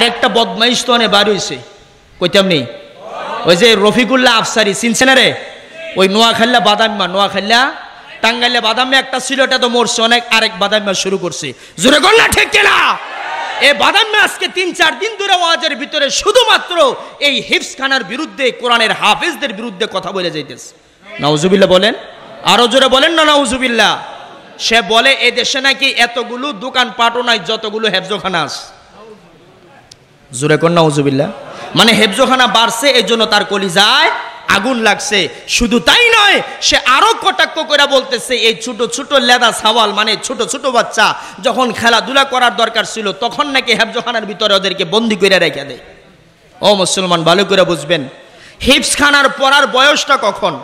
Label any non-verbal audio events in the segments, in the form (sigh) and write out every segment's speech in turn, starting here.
আরেকটা বদমাইশ তো অনেক বার হয়েছে কইতাম নেই ওই যে রফিকুল্লাহ আফসারি চিনছেন রে ওই নোয়াখাল্লা বাদামিমা নোয়াখাল্লা টাঙ্গাইলে বাদামে একটা ছিল এটা তো মরছে অনেক আরেক বাদামিমা শুরু করছে জোরে গল্লা ঠিক না এই বাদামে আজকে তিন চার দিন ধরে ওয়াজের ভিতরে শুধুমাত্র এই হিফসখানার বিরুদ্ধে কোরআনের হাফেজদের বিরুদ্ধে কথা বলে যাইতেছে নাউজুবিল্লা বলেন আরো জোরে বলেন না নাউজুবিল্লা সে বলে এ দেশে নাকি এতগুলো দোকান পাটো নাই যতগুলো হেফজোখানা আছে জোরে কন্যা উজুবিল্লা মানে হেফজোখানা বাড়ছে এই জন্য তার কলিজায় আগুন লাগছে শুধু তাই নয় সে আরো কটাক্ষ করে বলতেছে এই ছোট ছোট লেদা সাওয়াল মানে ছোট ছোট বাচ্চা যখন খেলাধুলা করার দরকার ছিল তখন নাকি হেফজোখানার ভিতরে ওদেরকে বন্দি করে রেখে দেয় ও মুসলমান ভালো করে বুঝবেন হিপসখানার পড়ার বয়সটা কখন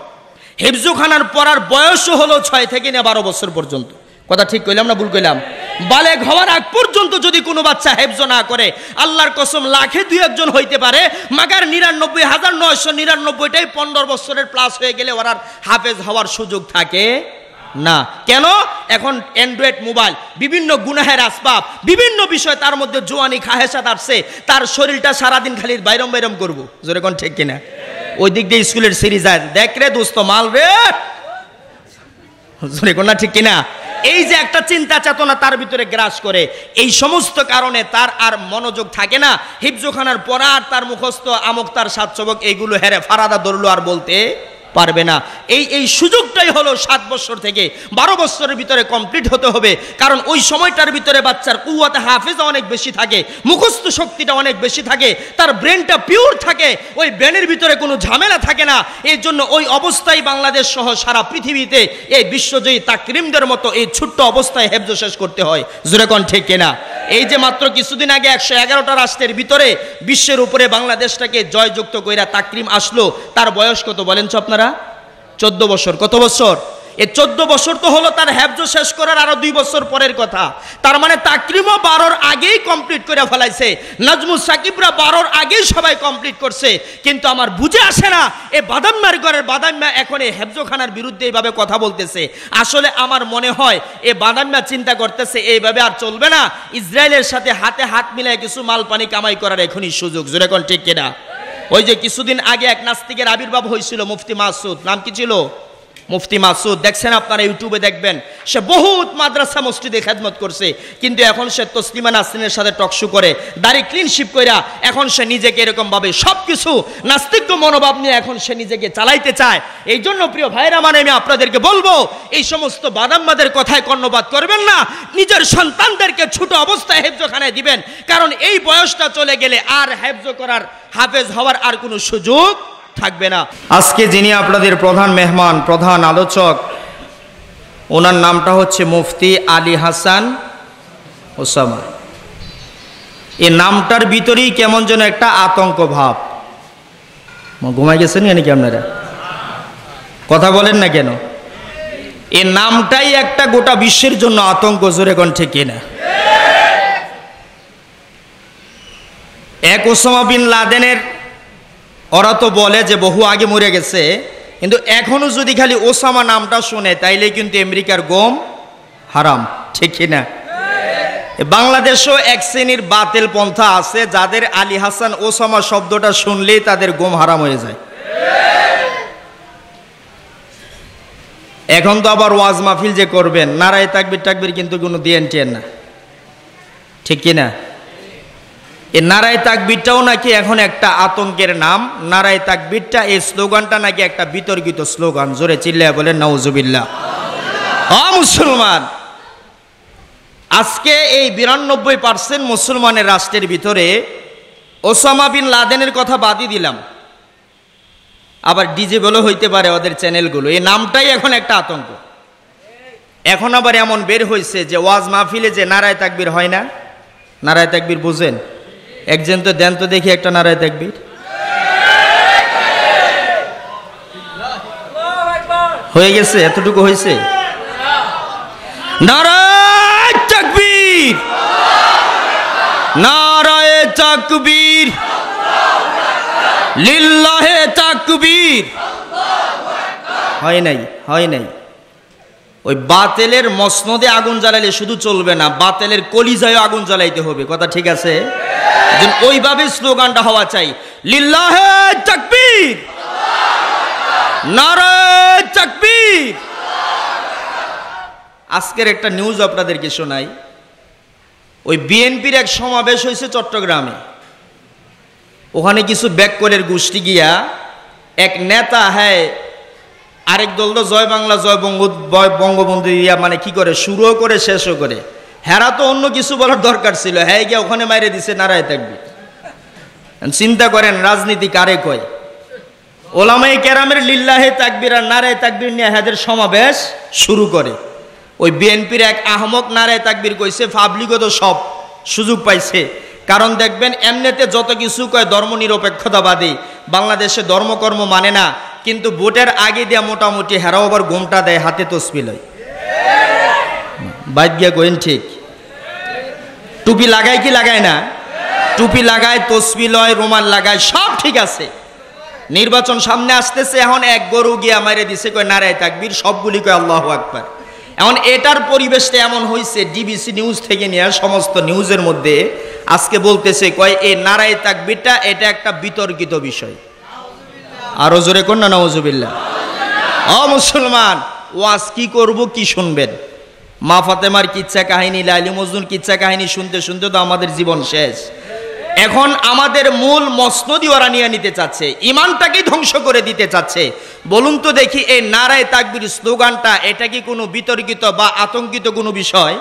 হিফজুখানার পড়ার বয়সও হলো ছয় থেকে না বারো বছর পর্যন্ত কথা ঠিক কইলাম না ভুল কইলাম বালেক হওয়ার আগ পর্যন্ত যদি কোনো বাচ্চা হেফজ না করে আল্লাহর কসম লাখে দুই একজন হইতে পারে মাগার নিরানব্বই হাজার নয়শো নিরানব্বইটাই পনেরো বছরের প্লাস হয়ে গেলে ওরা হাফেজ হওয়ার সুযোগ থাকে না কেন এখন অ্যান্ড্রয়েড মোবাইল বিভিন্ন গুনাহের আসবাব বিভিন্ন বিষয় তার মধ্যে জোয়ানি খাহেসাত আসছে তার শরীরটা সারাদিন খালি বাইরম বাইরম করবো কোন ঠিক কিনা ওই দিক দিয়ে স্কুলের সিরিজ আয় দেখ রে দোস্ত মাল রে যেরকম না ঠিক কিনা এই যে একটা চিন্তা চেতনা তার ভিতরে গ্রাস করে এই সমস্ত কারণে তার আর মনোযোগ থাকে না হিফজুখানার পর আর তার মুখস্থ আমক তার সাতচবক এইগুলো হেরে ফারাদা ধরলো আর বলতে পারবে না এই এই সুযোগটাই হলো সাত বছর থেকে বারো বছরের ভিতরে কমপ্লিট হতে হবে কারণ ওই সময়টার ভিতরে বাচ্চার কুয়াতে হাফেজা অনেক বেশি থাকে মুখস্থ শক্তিটা অনেক বেশি থাকে তার ব্রেনটা পিওর থাকে ওই ব্রেনের ভিতরে কোনো ঝামেলা থাকে না এর জন্য ওই অবস্থায় বাংলাদেশ সহ সারা পৃথিবীতে এই বিশ্বজয়ী তাকরিমদের মতো এই ছোট্ট অবস্থায় হেফজ শেষ করতে হয় জুরেকন ঠিক কেনা এই যে মাত্র কিছুদিন আগে একশো এগারোটা রাষ্ট্রের ভিতরে বিশ্বের উপরে বাংলাদেশটাকে জয়যুক্ত কইরা তাকরিম আসলো তার বয়স কত বলেন তো আপনারা চোদ্দ বছর কত বছর এ চোদ্দ বছর তো হলো তার হ্যাবজ শেষ করার আরো দুই বছর পরের কথা তার মানে তাকরিমও বারোর আগেই কমপ্লিট করে ফেলাইছে নাজমু সাকিবরা বারোর আগেই সবাই কমপ্লিট করছে কিন্তু আমার বুঝে আসে না এ বাদাম নারিগরের বাদাম্যা এখন এই হ্যাবজখানার বিরুদ্ধে এইভাবে কথা বলতেছে আসলে আমার মনে হয় এ বাদাম্যা চিন্তা করতেছে এইভাবে আর চলবে না ইসরায়েলের সাথে হাতে হাত মিলায় কিছু মাল পানি কামাই করার এখনই সুযোগ জোরে কোন ঠিক কিনা ওই যে কিছুদিন আগে এক নাস্তিকের আবির্ভাব হয়েছিল মুফতি মাসুদ নাম কি ছিল মুফতি মাসুদ দেখছেন আপনারা ইউটিউবে দেখবেন সে বহুত মাদ্রাসা মসজিদে খেদমত করছে কিন্তু এখন সে তসলিমা নাসরিনের সাথে টকশু করে দাড়ি ক্লিনশিপ কইরা এখন সে নিজেকে এরকমভাবে সব কিছু নাস্তিক্য মনোভাব নিয়ে এখন সে নিজেকে চালাইতে চায় এই জন্য প্রিয় ভাইরা মানে আমি আপনাদেরকে বলবো এই সমস্ত বাদাম্মাদের কথায় কর্ণপাত করবেন না নিজের সন্তানদেরকে ছোট অবস্থায় হেফজখানায় দিবেন কারণ এই বয়সটা চলে গেলে আর হেফজ করার হাফেজ হওয়ার আর কোনো সুযোগ থাকবে না আজকে যিনি আপনাদের প্রধান মেহমান প্রধান আলোচক ওনার নামটা হচ্ছে মুফতি আলী হাসান ওসামা এ নামটার ভিতরেই কেমন যেন একটা আতঙ্ক ভাব ঘুমাই গেছেন নাকি আপনারা কথা বলেন না কেন এ নামটাই একটা গোটা বিশ্বের জন্য আতঙ্ক জোরে কণ্ঠে কেনা এক ওসামা বিন লাদেনের ওরা তো বলে যে বহু আগে মরে গেছে কিন্তু এখনও যদি খালি ওসামা নামটা শোনে তাইলে কিন্তু আমেরিকার গম হারাম ঠিক না বাংলাদেশও এক শ্রেণীর বাতেল পন্থা আছে যাদের আলী হাসান ওসামা শব্দটা শুনলেই তাদের গম হারাম হয়ে যায় এখন তো আবার ওয়াজ মাহফিল যে করবেন নারায় তাকবির টাকবির কিন্তু কোনো দিয়েন টিয়েন না ঠিক কিনা এ নারায় তাকবিরটাও নাকি এখন একটা আতঙ্কের নাম নারায় তাকবিরটা এই স্লোগানটা নাকি একটা বিতর্কিত স্লোগান জোরে চিল্লা বলে নওজুবিল্লা অ মুসলমান আজকে এই বিরানব্বই পার্সেন্ট মুসলমানের রাষ্ট্রের ভিতরে ওসামা বিন লাদেনের কথা বাদই দিলাম আবার ডিজে বলে হইতে পারে ওদের চ্যানেলগুলো এই নামটাই এখন একটা আতঙ্ক এখন আবার এমন বের হয়েছে যে ওয়াজ মাহফিলে যে নারায় তাকবির হয় না নারায় তাকবির বুঝেন একজন তো দেন তো দেখি একটা নারায় দেখবি হয়ে গেছে এতটুকু হয়েছে নারায় চাকবীর নারায় চাকবীর লিল্লাহে তাকবীর হয় নাই হয় নাই ওই বাতেলের মসনদে আগুন জ্বালালে শুধু চলবে না বাতেলের কলিজায় আগুন জ্বালাইতে হবে কথা ঠিক আছে যেন ওইভাবে স্লোগানটা হওয়া চাই লিল্লাহে তাকবীর নারায় তাকবীর আজকের একটা নিউজ আপনাদেরকে শোনাই ওই বিএনপির এক সমাবেশ হয়েছে চট্টগ্রামে ওখানে কিছু ব্যাককরের গোষ্ঠী গিয়া এক নেতা হ্যাঁ আরেক দল তো জয় বাংলা জয় বঙ্গ বঙ্গবন্ধু ইয়া মানে কি করে শুরুও করে শেষও করে হেরা তো অন্য কিছু বলার দরকার ছিল হ্যাঁ গিয়ে ওখানে মাইরে দিছে নারায় থাকবে চিন্তা করেন রাজনীতি কারে কয় ওলামাই ক্যারামের লিল্লাহে তাকবির আর নারায় তাকবির নিয়ে হ্যাদের সমাবেশ শুরু করে ওই বিএনপির এক আহমক নারায় তাকবির কইছে পাবলিকও তো সব সুযোগ পাইছে কারণ দেখবেন এমনিতে যত কিছু কয় ধর্মনিরপেক্ষতাবাদী বাংলাদেশে ধর্মকর্ম মানে না কিন্তু ভোটের আগে দিয়ে মোটামুটি হেরাওবার আবার ঘুমটা দেয় হাতে তসবিলয় বাদ গিয়া গোয়েন ঠিক টুপি লাগায় কি লাগায় না টুপি লাগায় তসবি লয় রুমাল লাগায় সব ঠিক আছে নির্বাচন সামনে আসতেছে এখন এক গরু গিয়া মারে দিছে কয় নারায় তাকবীর সবগুলি কয় আল্লাহ আকবার এখন এটার পরিবেশটা এমন হয়েছে ডিবিসি নিউজ থেকে নেওয়া সমস্ত নিউজের মধ্যে আজকে বলতেছে কয় এ নারায় তাকবীরটা এটা একটা বিতর্কিত বিষয় আরো জোরে কন্যা নওয়াজুবিল্লা অ মুসলমান ওয়াজ কি করব কি শুনবেন মা ফাতেমার কিচ্ছা কাহিনী লাইলি মজনুর কিচ্ছা কাহিনী শুনতে শুনতে তো আমাদের জীবন শেষ এখন আমাদের মূল মসনদি ওরা নিয়ে নিতে চাচ্ছে ইমানটাকেই ধ্বংস করে দিতে চাচ্ছে বলুন তো দেখি এই নারায় তাকবির স্লোগানটা এটা কি কোনো বিতর্কিত বা আতঙ্কিত কোনো বিষয়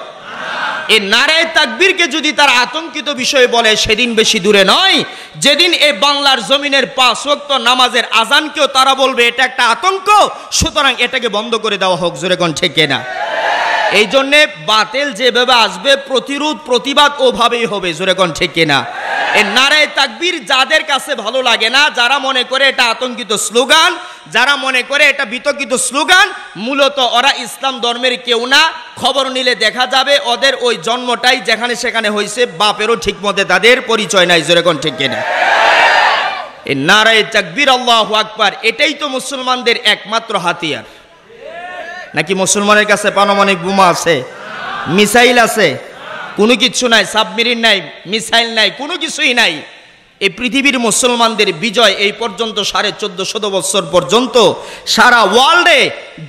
এই নারায় তাকবীরকে যদি তার আতঙ্কিত বিষয় বলে সেদিন বেশি দূরে নয় যেদিন এই বাংলার জমিনের পাঁচ ওয়াক্ত নামাজের আজানকেও তারা বলবে এটা একটা আতঙ্ক সুতরাং এটাকে বন্ধ করে দেওয়া হোক জোরে ঠেকে না এই জন্যে বাতেল যেভাবে আসবে প্রতিরোধ প্রতিবাদ ওভাবেই হবে জোরে কন ঠিক কিনা এর নারায় তাকবীর যাদের কাছে ভালো লাগে না যারা মনে করে এটা আতঙ্কিত স্লোগান যারা মনে করে এটা বিতর্কিত স্লোগান মূলত ওরা ইসলাম ধর্মের কেউ না খবর নিলে দেখা যাবে ওদের ওই জন্মটাই যেখানে সেখানে হয়েছে বাপেরও ঠিক মতে তাদের পরিচয় নাই যেরকম ঠিক কিনা নারায় তাকবীর আল্লাহ আকবার এটাই তো মুসলমানদের একমাত্র হাতিয়ার নাকি মুসলমানের কাছে পানমানিক বোমা আছে মিসাইল আছে কোনো কিছু নাই সাবমেরিন নাই মিসাইল নাই কোনো কিছুই নাই এই পৃথিবীর মুসলমানদের বিজয় এই পর্যন্ত সাড়ে চোদ্দ শত বৎসর পর্যন্ত সারা ওয়ার্ল্ডে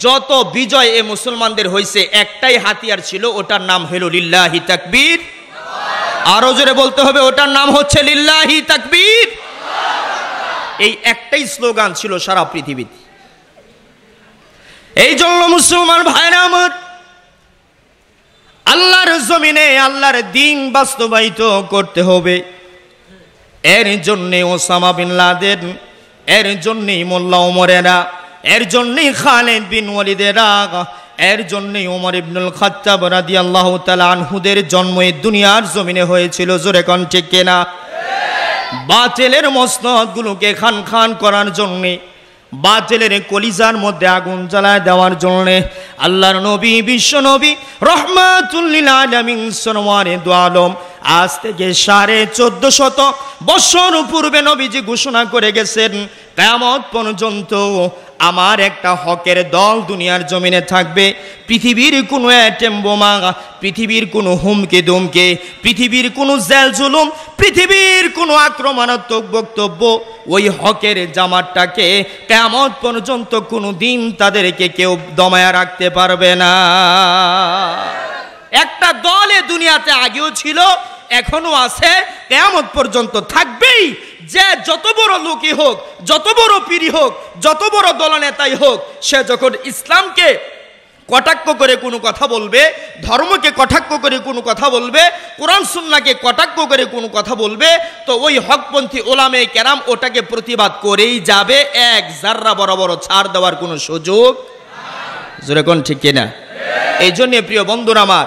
যত বিজয় এ মুসলমানদের হয়েছে একটাই হাতিয়ার ছিল ওটার নাম হলো লিল্লাহি তাকবীর আরো জোরে বলতে হবে ওটার নাম হচ্ছে লিল্লাহি তাকবীর এই একটাই স্লোগান ছিল সারা পৃথিবীতে এই জন্য মুসলমান ভাইরা আমার আল্লাহর জমিনে আল্লাহর দিন বাস্তবায়িত করতে হবে এর জন্যে ওসামা বিন লাদেন এর জন্যেই মোল্লা ওমরেরা এর জন্যেই খালেদ বিন ওয়ালিদেরা এর জন্যেই ওমর ইবনুল খাত্তাব রাদি আল্লাহ আনহুদের জন্ম এই দুনিয়ার জমিনে হয়েছিল জোরে কণ্ঠে কেনা বাতিলের মসনদগুলোকে খান খান করার জন্যে বাজেলের কলিজার মধ্যে আগুন জ্বালায় দেওয়ার জন্য আল্লাহর নবী বিশ্ব নবী রহমাতুল্লিল দোয়ালম আজ থেকে সাড়ে চোদ্দ শত বৎসর পূর্বে নবীজি ঘোষণা করে গেছেন কেমন পর্যন্ত আমার একটা হকের দল দুনিয়ার জমিনে থাকবে পৃথিবীর কোনো অ্যাটেম বোমা পৃথিবীর কোনো হুমকে দুমকে পৃথিবীর কোনো জেল জুলুম পৃথিবীর কোনো আক্রমণাত্মক বক্তব্য ওই হকের জামারটাকে কেমন পর্যন্ত কোনো দিন তাদেরকে কেউ দমায়া রাখতে পারবে না একটা দলে দুনিয়াতে আগেও ছিল এখনো আছে কেমন পর্যন্ত থাকবেই যে যত বড় লোকই হোক যত বড় পিড়ি হোক যত বড় দলনেতাই হোক সে যখন ইসলামকে কটাক্ষ করে কোনো কথা বলবে ধর্মকে কটাক্ষ করে কোনো কথা বলবে কোরআন সুন্নাকে কটাক্ষ করে কোনো কথা বলবে তো ওই হকপন্থী ওলামে কেরাম ওটাকে প্রতিবাদ করেই যাবে এক জাররা বড় বড় ছাড় দেওয়ার কোনো সুযোগ জোরে কোন ঠিক কিনা এই জন্যে প্রিয় বন্ধুরা আমার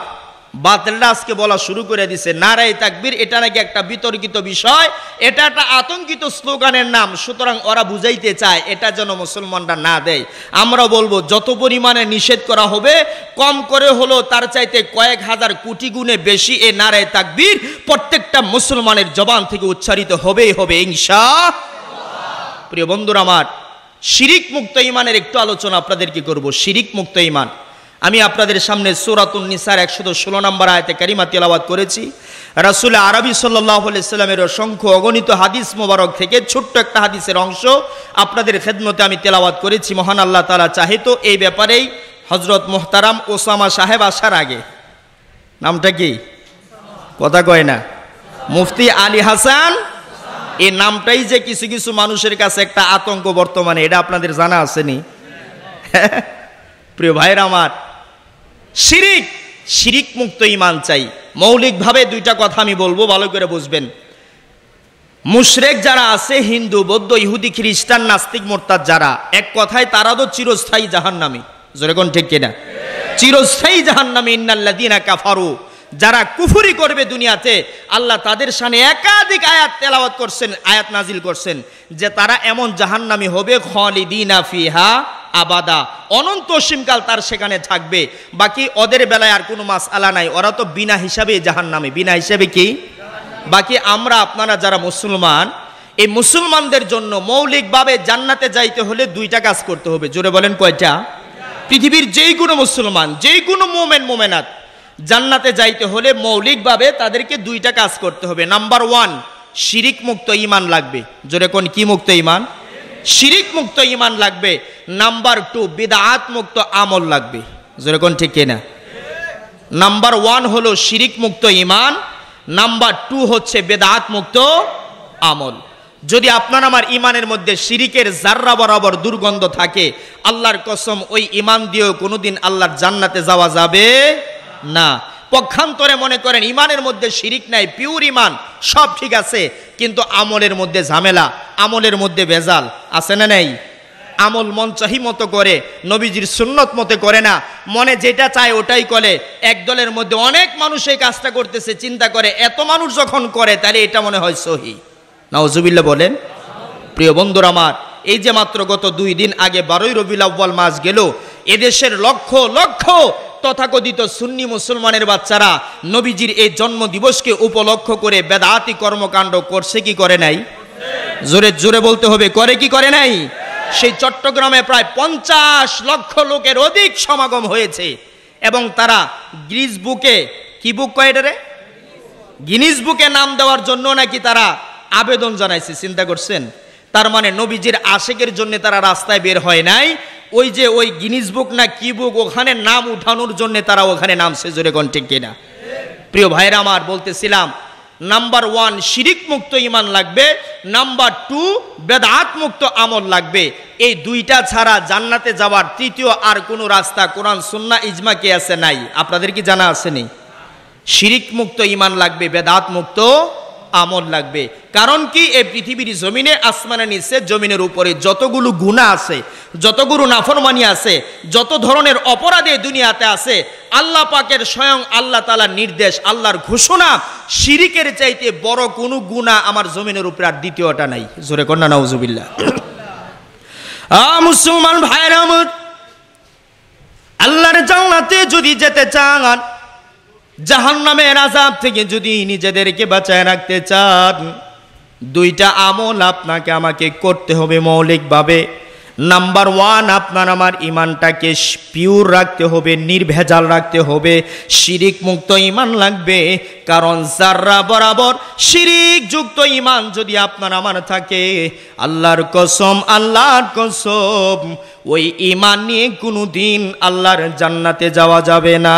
বাতলটা আজকে বলা শুরু করে দিছে নারাই তাকবির এটা নাকি একটা বিতর্কিত বিষয় এটা একটা আতঙ্কিত স্লোগানের নাম সুতরাং ওরা বুঝাইতে চায় এটা যেন মুসলমানরা না দেয় আমরা বলবো যত পরিমাণে নিষেধ করা হবে কম করে হলো তার চাইতে কয়েক হাজার কোটি গুণে বেশি এ নারায় তাকবির প্রত্যেকটা মুসলমানের জবান থেকে উচ্চারিত হবেই হবে ইংসা প্রিয় বন্ধুরা আমার শিরিক মুক্ত ইমানের একটু আলোচনা আপনাদেরকে করব শিরিক মুক্ত ইমান আমি আপনাদের সামনে সুরাতুন নিসার একশত ষোলো নম্বর আয়তে কারিমা তেলাবাদ করেছি রাসুল আরবি সাল্লাহ সাল্লামের অসংখ্য অগণিত হাদিস মোবারক থেকে ছোট্ট একটা হাদিসের অংশ আপনাদের খেদমতে আমি তেলাবাদ করেছি মহান আল্লাহ তালা চাহিত এই ব্যাপারেই হজরত মোহতারাম ওসামা সাহেব আসার আগে নামটা কি কথা কয় না মুফতি আলী হাসান এই নামটাই যে কিছু কিছু মানুষের কাছে একটা আতঙ্ক বর্তমানে এটা আপনাদের জানা আসেনি (laughs) প্রিয় ভাইয়ের আমার শিরিক শিরিক মুক্ত ইমান চাই মৌলিকভাবে দুইটা কথা আমি বলবো ভালো করে বুঝবেন মুশরেক যারা আছে হিন্দু বৌদ্ধ ইহুদি খ্রিস্টান নাস্তিক মোর্তার যারা এক কথায় তারা তো চিরস্থায়ী জাহান্নামী যেরকম ঠিক কিনা চিরস্থায়ী দিন ইন্নাল্লাদিনা কাফারু যারা কুফুরি করবে দুনিয়াতে আল্লাহ তাদের সামনে একাধিক আয়াত তেলাওয়াত করছেন আয়াত নাজিল করছেন যে তারা এমন জাহান্নামি হবে খলিদিনা ফিহা আবাদা অনন্ত সীমকাল তার সেখানে থাকবে বাকি ওদের বেলায় আর কোনো মাস আলা নাই ওরা তো বিনা হিসাবে জাহান নামে বিনা হিসাবে কি বাকি আমরা আপনারা যারা মুসলমান এই মুসলমানদের জন্য মৌলিকভাবে জান্নাতে যাইতে হলে দুইটা কাজ করতে হবে জোরে বলেন কয়টা পৃথিবীর যেই কোনো মুসলমান যেই কোনো মোমেন মোমেনাত জান্নাতে যাইতে হলে মৌলিকভাবে তাদেরকে দুইটা কাজ করতে হবে নাম্বার ওয়ান শিরিক মুক্ত ইমান লাগবে জোরে কোন কি মুক্ত ইমান শিরিক মুক্ত ইমান লাগবে নাম্বার টু বিদাত মুক্ত আমল লাগবে যেরকম ঠিক কিনা নাম্বার ওয়ান হলো শিরিক মুক্ত ইমান নাম্বার টু হচ্ছে বেদাত মুক্ত আমল যদি আপনার আমার ইমানের মধ্যে শিরিকের জাররা বরাবর দুর্গন্ধ থাকে আল্লাহর কসম ওই ইমান দিয়েও কোনোদিন আল্লাহর জান্নাতে যাওয়া যাবে না পক্ষান্তরে মনে করেন ইমানের মধ্যে শিরিক নাই পিওর ইমান সব ঠিক আছে কিন্তু আমলের মধ্যে ঝামেলা আমলের মধ্যে ভেজাল আছে না নেই আমল মন চাহি মতো করে নবীজির সুন্নত মতে করে না মনে যেটা চায় ওটাই করে এক দলের মধ্যে অনেক মানুষ এই কাজটা করতেছে চিন্তা করে এত মানুষ যখন করে তাহলে এটা মনে হয় সহি নাওজুবিল্লা বলেন প্রিয় বন্ধুর আমার এই যে মাত্র গত দুই দিন আগে বারোই রবিউল আব্বাল মাস গেল এদেশের লক্ষ লক্ষ তথাকথিত সুন্নি মুসলমানের বাচ্চারা নবীজির এই জন্ম দিবসকে উপলক্ষ করে বেদাতি কর্মকাণ্ড করছে কি করে নাই জোরে জোরে বলতে হবে করে কি করে নাই সেই চট্টগ্রামে প্রায় পঞ্চাশ লক্ষ লোকের অধিক সমাগম হয়েছে এবং তারা গ্রিজ বুকে কি বুক কয়েটারে গিনিস বুকে নাম দেওয়ার জন্য নাকি তারা আবেদন জানাইছে চিন্তা করছেন তার মানে নবীজির আশেকের জন্য তারা রাস্তায় বের হয় নাই ওই যে ওই গিনিস বুক না কি বুক ওখানে নাম উঠানোর জন্য তারা ওখানে নাম সেজুরে কণ্ঠে কিনা প্রিয় ভাইরা আমার বলতেছিলাম নাম্বার ওয়ান শিরিক মুক্ত ইমান লাগবে নাম্বার টু বেদাত মুক্ত আমল লাগবে এই দুইটা ছাড়া জান্নাতে যাওয়ার তৃতীয় আর কোনো রাস্তা কোরআন সুন্না ইজমাকে আছে নাই আপনাদের কি জানা আসেনি শিরিক মুক্ত ইমান লাগবে বেদাত মুক্ত আমল লাগবে কারণ কি এই পৃথিবীর জমিনে আসমানের নিচে জমিনের উপরে যতগুলো গুণা আছে যতগুলো নাফরমানি আছে যত ধরনের অপরাধে দুনিয়াতে আছে আল্লাহ পাকের স্বয়ং আল্লাহ তালার নির্দেশ আল্লাহর ঘোষণা শিরিকের চাইতে বড় কোনো গুণা আমার জমিনের উপরে আর দ্বিতীয়টা নাই জোরে কন্যা নজুবিল্লা মুসলমান ভাইরাম আল্লাহর জানাতে যদি যেতে চান জাহান নামের আজাব থেকে যদি নিজেদেরকে বাঁচায় রাখতে চান দুইটা আমল আপনাকে আমাকে করতে হবে মৌলিকভাবে নাম্বার ওয়ান আপনার আমার ইমানটাকে পিওর রাখতে হবে নির্ভেজাল রাখতে হবে শিরিক মুক্ত ইমান লাগবে কারণ যাররা বরাবর শিরিক যুক্ত ইমান যদি আপনার আমার থাকে আল্লাহর কসম আল্লাহর কসম ওই ইমান নিয়ে কোনো দিন আল্লাহর জান্নাতে যাওয়া যাবে না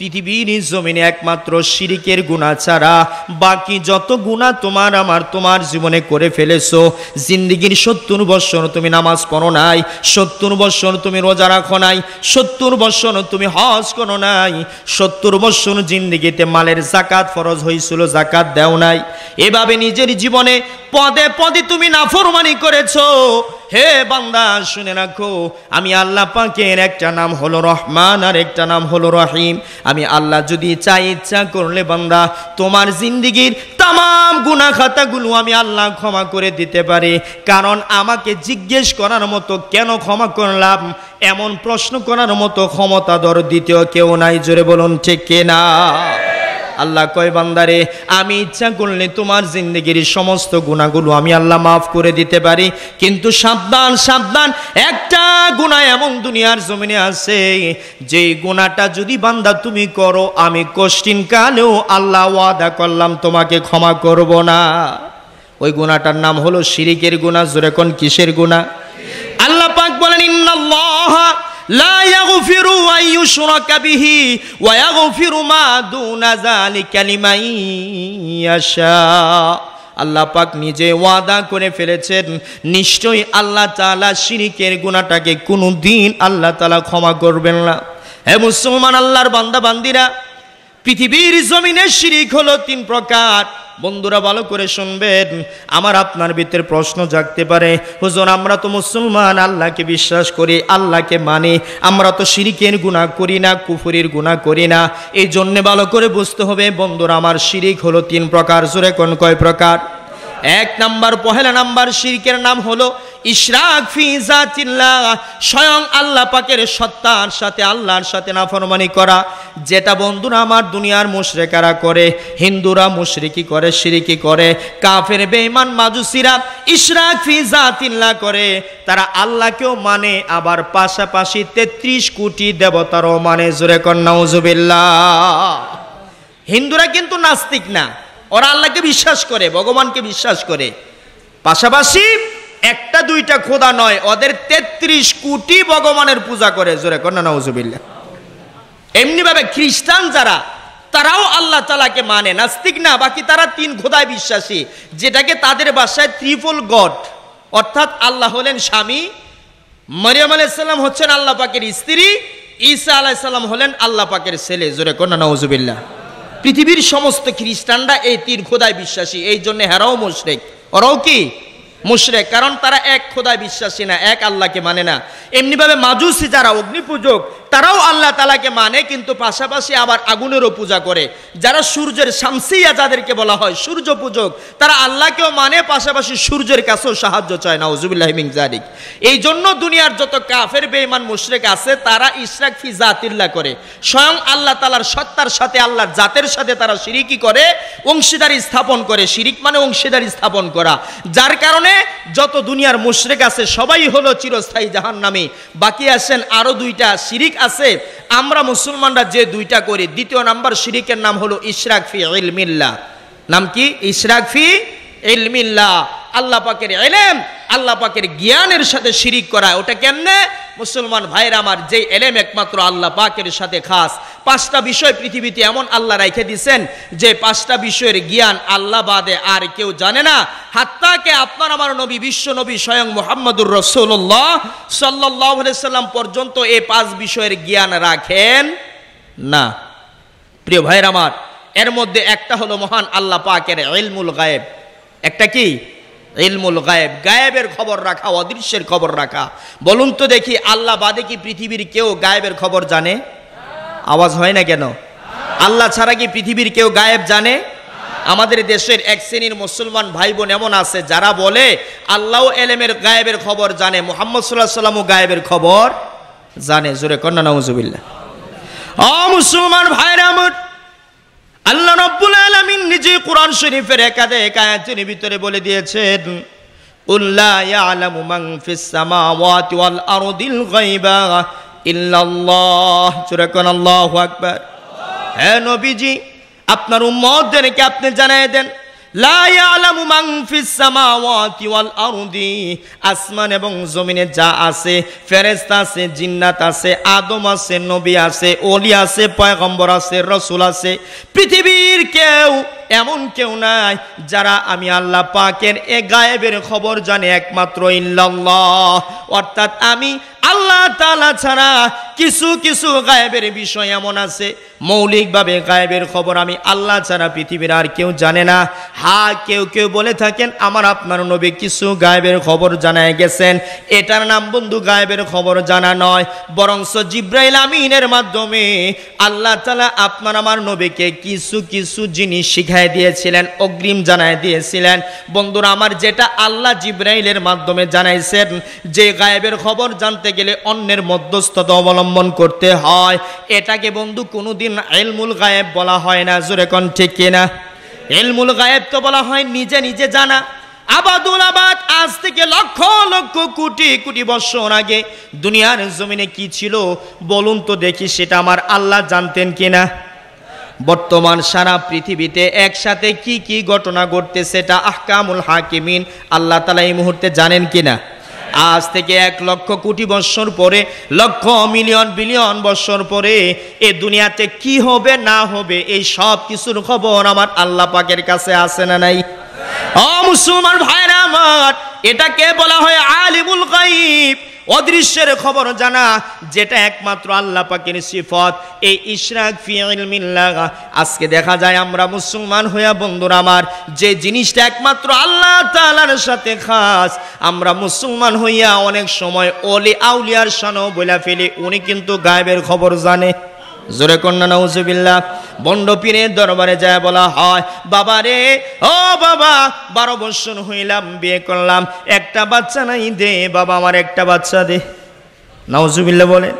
পৃথিবীর জমিনে একমাত্র শিরিকের গুণা ছাড়া বাকি যত গুণা তোমার আমার তোমার জীবনে করে ফেলেছো জিন্দগির সত্তর বৎসর তুমি নামাজ পড়ো নাই সত্তর বৎসর তুমি রোজা রাখো নাই সত্তর বৎসর তুমি হজ করো নাই সত্তর বৎসর জিন্দগিতে মালের জাকাত ফরজ হয়েছিল জাকাত দেও নাই এভাবে নিজের জীবনে পদে পদে তুমি নাফরমানি করেছো হে বান্দা শুনে রাখো আমি আল্লাহ পাকের একটা নাম হলো রহমান আর একটা নাম হলো রহিম আমি আল্লাহ যদি চাই ইচ্ছা করলে বান্দা তোমার জিন্দিগির তাম গুনা খাতাগুলো আমি আল্লাহ ক্ষমা করে দিতে পারি কারণ আমাকে জিজ্ঞেস করার মতো কেন ক্ষমা করলাম এমন প্রশ্ন করার মতো ক্ষমতাধর দ্বিতীয় কেউ নাই জোরে বলুন ঠিক না আল্লাহ কয় বান্দারে আমি ইচ্ছা করলে তোমার জিন্দগির সমস্ত গুণাগুলো আমি আল্লাহ মাফ করে দিতে পারি কিন্তু সাবধান সাবধান একটা গুণা এমন দুনিয়ার জমিনে আছে যে গুণাটা যদি বান্দা তুমি করো আমি কষ্টিন কালেও আল্লাহ ওয়াদা করলাম তোমাকে ক্ষমা করব না ওই গুণাটার নাম হলো শিরিকের গুণা জোরেকন কিসের গুণা আল্লাহ পাক বলেন ইন্নাল্লাহ لا يغفر أن يشرك به ويغفر ما دون ذلك لمن يشاء আল্লাহ পাক নিজে ওয়াদা করে ফেলেছেন নিশ্চয়ই আল্লাহ তালা শিরিকের গুণাটাকে কোনো দিন আল্লাহ তালা ক্ষমা করবেন না হে মুসলমান আল্লাহর বান্দা বান্দিরা পৃথিবীর জমিনে শিরিক হলো তিন প্রকার বন্ধুরা ভালো করে শুনবেন আমার আপনার ভিতরে প্রশ্ন জাগতে পারে হুজুর আমরা তো মুসলমান আল্লাহকে বিশ্বাস করি আল্লাহকে মানি আমরা তো শিরিকের গুণা করি না কুফুরির গুণা করি না এই জন্যে ভালো করে বুঝতে হবে বন্ধুরা আমার শিরিক হলো তিন প্রকার জোরে কোন কয় প্রকার এক নাম্বার পহেলা নাম্বার শিরকের নাম হলো ইশরাক ফি জাতিল্লাহ স্বয়ং আল্লাহ পাকের সত্তার সাথে আল্লাহর সাথে নাফরমানি করা যেটা বন্ধুরা আমার দুনিয়ার মুশরেকারা করে হিন্দুরা মুশরিকি করে শিরিকি করে কাফের বেঈমান মাজুসিরা ইশরাক ফি করে তারা আল্লাহকেও মানে আবার পাশাপাশি তেত্রিশ কোটি দেবতারও মানে জোরে কন্যা হিন্দুরা কিন্তু নাস্তিক না ওরা আল্লাহকে বিশ্বাস করে ভগবানকে বিশ্বাস করে পাশাপাশি একটা দুইটা খোদা নয় ওদের ৩৩ কোটি ভগবানের পূজা করে জোরে কন্যা এমনিভাবে খ্রিস্টান যারা তারাও আল্লাহ তালাকে মানে নাস্তিক না বাকি তারা তিন খোদায় বিশ্বাসী যেটাকে তাদের বাসায় ত্রিফল গড অর্থাৎ আল্লাহ হলেন স্বামী মরিয়াম আলাইসাল্লাম হচ্ছেন আল্লাহ পাকের স্ত্রী ঈসা আলাইসাল্লাম হলেন আল্লাহ পাকের ছেলে জোরে কন্যা নজুবিল্লা পৃথিবীর সমস্ত খ্রিস্টানরা এই তীর খোদায় বিশ্বাসী এই জন্য হেরাও মুশরেক ওরাও কি মুশরেক কারণ তারা এক খোদায় বিশ্বাসী না এক আল্লাহকে মানে না এমনিভাবে মাজুসি যারা অগ্নি পূজক তারাও আল্লাহ তালাকে মানে কিন্তু পাশাপাশি আবার আগুনেরও পূজা করে যারা সূর্যের শামসিয়া যাদেরকে বলা হয় সূর্য পূজক তারা আল্লাহকেও মানে পাশাপাশি সূর্যের কাছেও সাহায্য চায় না মিন জারিক এই জন্য দুনিয়ার যত কাফের বেইমান মুশরেক আছে তারা ইশরাক ফি জাতিল্লা করে স্বয়ং আল্লাহ তালার সত্তার সাথে আল্লাহর জাতের সাথে তারা সিরিকি করে অংশীদারি স্থাপন করে সিরিক মানে অংশীদারি স্থাপন করা যার কারণে কারণে যত দুনিয়ার মুশরেক আছে সবাই হলো চিরস্থায়ী জাহান নামে বাকি আসেন আরও দুইটা শিরিক আছে আমরা মুসলমানরা যে দুইটা করি দ্বিতীয় নাম্বার শিরিকের নাম হলো ইশরাক ফি ইলমিল্লা নাম কি ইশরাক ফি ইলমিল্লা আল্লাহ পাকের এলেম আল্লাহ পাকের জ্ঞানের সাথে শিরিক করা ওটা কেমনে মুসলমান ভাইয়ের আমার যে এলেম একমাত্র আল্লাহ পাকের সাথে খাস পাঁচটা বিষয় পৃথিবীতে এমন আল্লাহ রেখে দিচ্ছেন যে পাঁচটা বিষয়ের জ্ঞান আল্লাহ বাদে আর কেউ জানে না হাত্তাকে আপনার আমার নবী বিশ্ব নবী স্বয়ং মোহাম্মদুর রসুল্লাহ সাল্লাহাম পর্যন্ত এ পাঁচ বিষয়ের জ্ঞান রাখেন না প্রিয় ভাইয়ের আমার এর মধ্যে একটা হলো মহান আল্লাহ পাকের এলমুল গায়েব একটা কি ইলমুল গায়েব গায়েবের খবর রাখা অদৃশ্যের খবর রাখা বলুন তো দেখি আল্লাহ বাদে কি পৃথিবীর কেউ গায়েবের খবর জানে আওয়াজ হয় না কেন আল্লাহ ছাড়া কি পৃথিবীর কেউ গায়েব জানে আমাদের দেশের এক শ্রেণীর মুসলমান ভাই বোন এমন আছে যারা বলে আল্লাহ এলেমের গায়েবের খবর জানে মোহাম্মদ সাল্লাহ সাল্লামও গায়েবের খবর জানে জোরে কন্যা নজুবিল্লা অ মুসলমান ভাইরা আমার আল্লাহ রব্বুল আলামিন নিজে কোরআন শরীফের একাধিক আয়াতের ভিতরে বলে দিয়েছেন উল্লা ইয়ালামু মান ফিস সামাওয়াতি ওয়াল আরদিল গায়বা ইল্লাল্লাহ জোরে কোন আল্লাহু আকবার হে নবীজি আপনার উম্মতদেরকে আপনি জানায় দেন আসমান এবং জমিনে যা আছে ফেরেস্তা আছে জিন্নাত আছে আদম আছে নবী আছে অলি আছে পয়গম্বর আছে রসুল আছে পৃথিবীর কেউ এমন কেউ নাই যারা আমি আল্লাহ পাকের এ গায়েবের খবর জানে একমাত্র ইল্লাল্লাহ অর্থাৎ আমি আল্লাহ তালা ছাড়া কিছু কিছু গায়েবের বিষয় এমন আছে মৌলিকভাবে গায়েবের খবর আমি আল্লাহ ছাড়া পৃথিবীর আর কেউ জানে না হা কেউ কেউ বলে থাকেন আমার আপনার নবী কিছু গায়েবের খবর জানায় গেছেন এটার নাম বন্ধু গায়েবের খবর জানা নয় বরংস জিব্রাইল আমিনের মাধ্যমে আল্লাহ তালা আপনার আমার নবীকে কিছু কিছু জিনিস শিখায় দিয়েছিলেন অগ্রিম জানায় দিয়েছিলেন বন্ধুরা আমার যেটা আল্লাহ জিব্রাইলের মাধ্যমে জানাইছেন যে গায়েবের খবর জানতে গেলে অন্যের মধ্যস্থতা অবলম্বন করতে হয় এটাকে বন্ধু কোনোদিন এলমুল গায়েব বলা হয় না জোরে কন ঠিক কিনা এলমুল গায়েব তো বলা হয় নিজে নিজে জানা আবাদুল আবাদ আজ থেকে লক্ষ লক্ষ কোটি কোটি বৎসর আগে দুনিয়ার জমিনে কি ছিল বলুন তো দেখি সেটা আমার আল্লাহ জানতেন কিনা বর্তমান সারা পৃথিবীতে একসাথে কি কি ঘটনা ঘটতেছে সেটা আহকামুল হাকিমিন আল্লাহ তালা এই মুহূর্তে জানেন কিনা আজ থেকে এক লক্ষ কোটি বৎসর পরে লক্ষ মিলিয়ন বিলিয়ন বৎসর পরে এ দুনিয়াতে কি হবে না হবে এই সব কিছুর খবর আমার আল্লাহ পাকের কাছে আছে না নাই অ মুসলমান ভাইরা আমার এটাকে বলা হয় আলিমুল গাইব অদৃশ্যের খবর জানা যেটা একমাত্র আল্লাহ পাকের সিফত এই ইশরাক ফিল্মিল্লাগা আজকে দেখা যায় আমরা মুসলমান হইয়া বন্ধুরা আমার যে জিনিসটা একমাত্র আল্লাহ তালার সাথে খাস আমরা মুসলমান হইয়া অনেক সময় অলি আউলিয়ার সানো বইলা ফেলি উনি কিন্তু গায়েবের খবর জানে জোরে কন্যা নৌজুবিল্লা বন্ড পীরের দরবারে যায় বলা হয় বাবা রে ও বাবা বারো বৎসর হইলাম বিয়ে করলাম একটা বাচ্চা নাই দে বাবা আমার একটা বাচ্চা দে নওজুবিল্লা বলে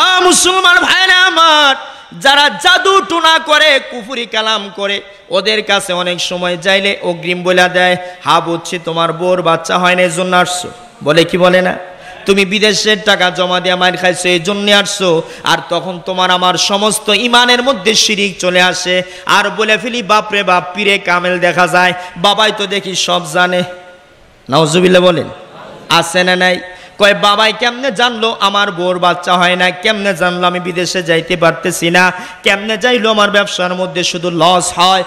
আ মুসলমান ভাইরা আমার যারা জাদু টুনা করে কুফুরি কালাম করে ওদের কাছে অনেক সময় যাইলে অগ্রিম বলে দেয় হা বুঝছি তোমার বোর বাচ্চা হয় না এই জন্য আসছো বলে কি বলে না তুমি বিদেশের টাকা জমা দিয়ে মায়ের খাইছো এই জন্যে আসছো আর তখন তোমার আমার সমস্ত ইমানের মধ্যে শিরিক চলে আসে আর বলে ফেলি বাপরে বাপ পীরে কামেল দেখা যায় বাবাই তো দেখি সব জানে নজুবিল্লা বলেন আছে না নাই কয় বাবাই কেমনে জানলো আমার বোর বাচ্চা হয় না কেমনে জানলো আমি বিদেশে যাইতে পারতেছি না কেমনে যাইলো আমার ব্যবসার মধ্যে শুধু লস হয়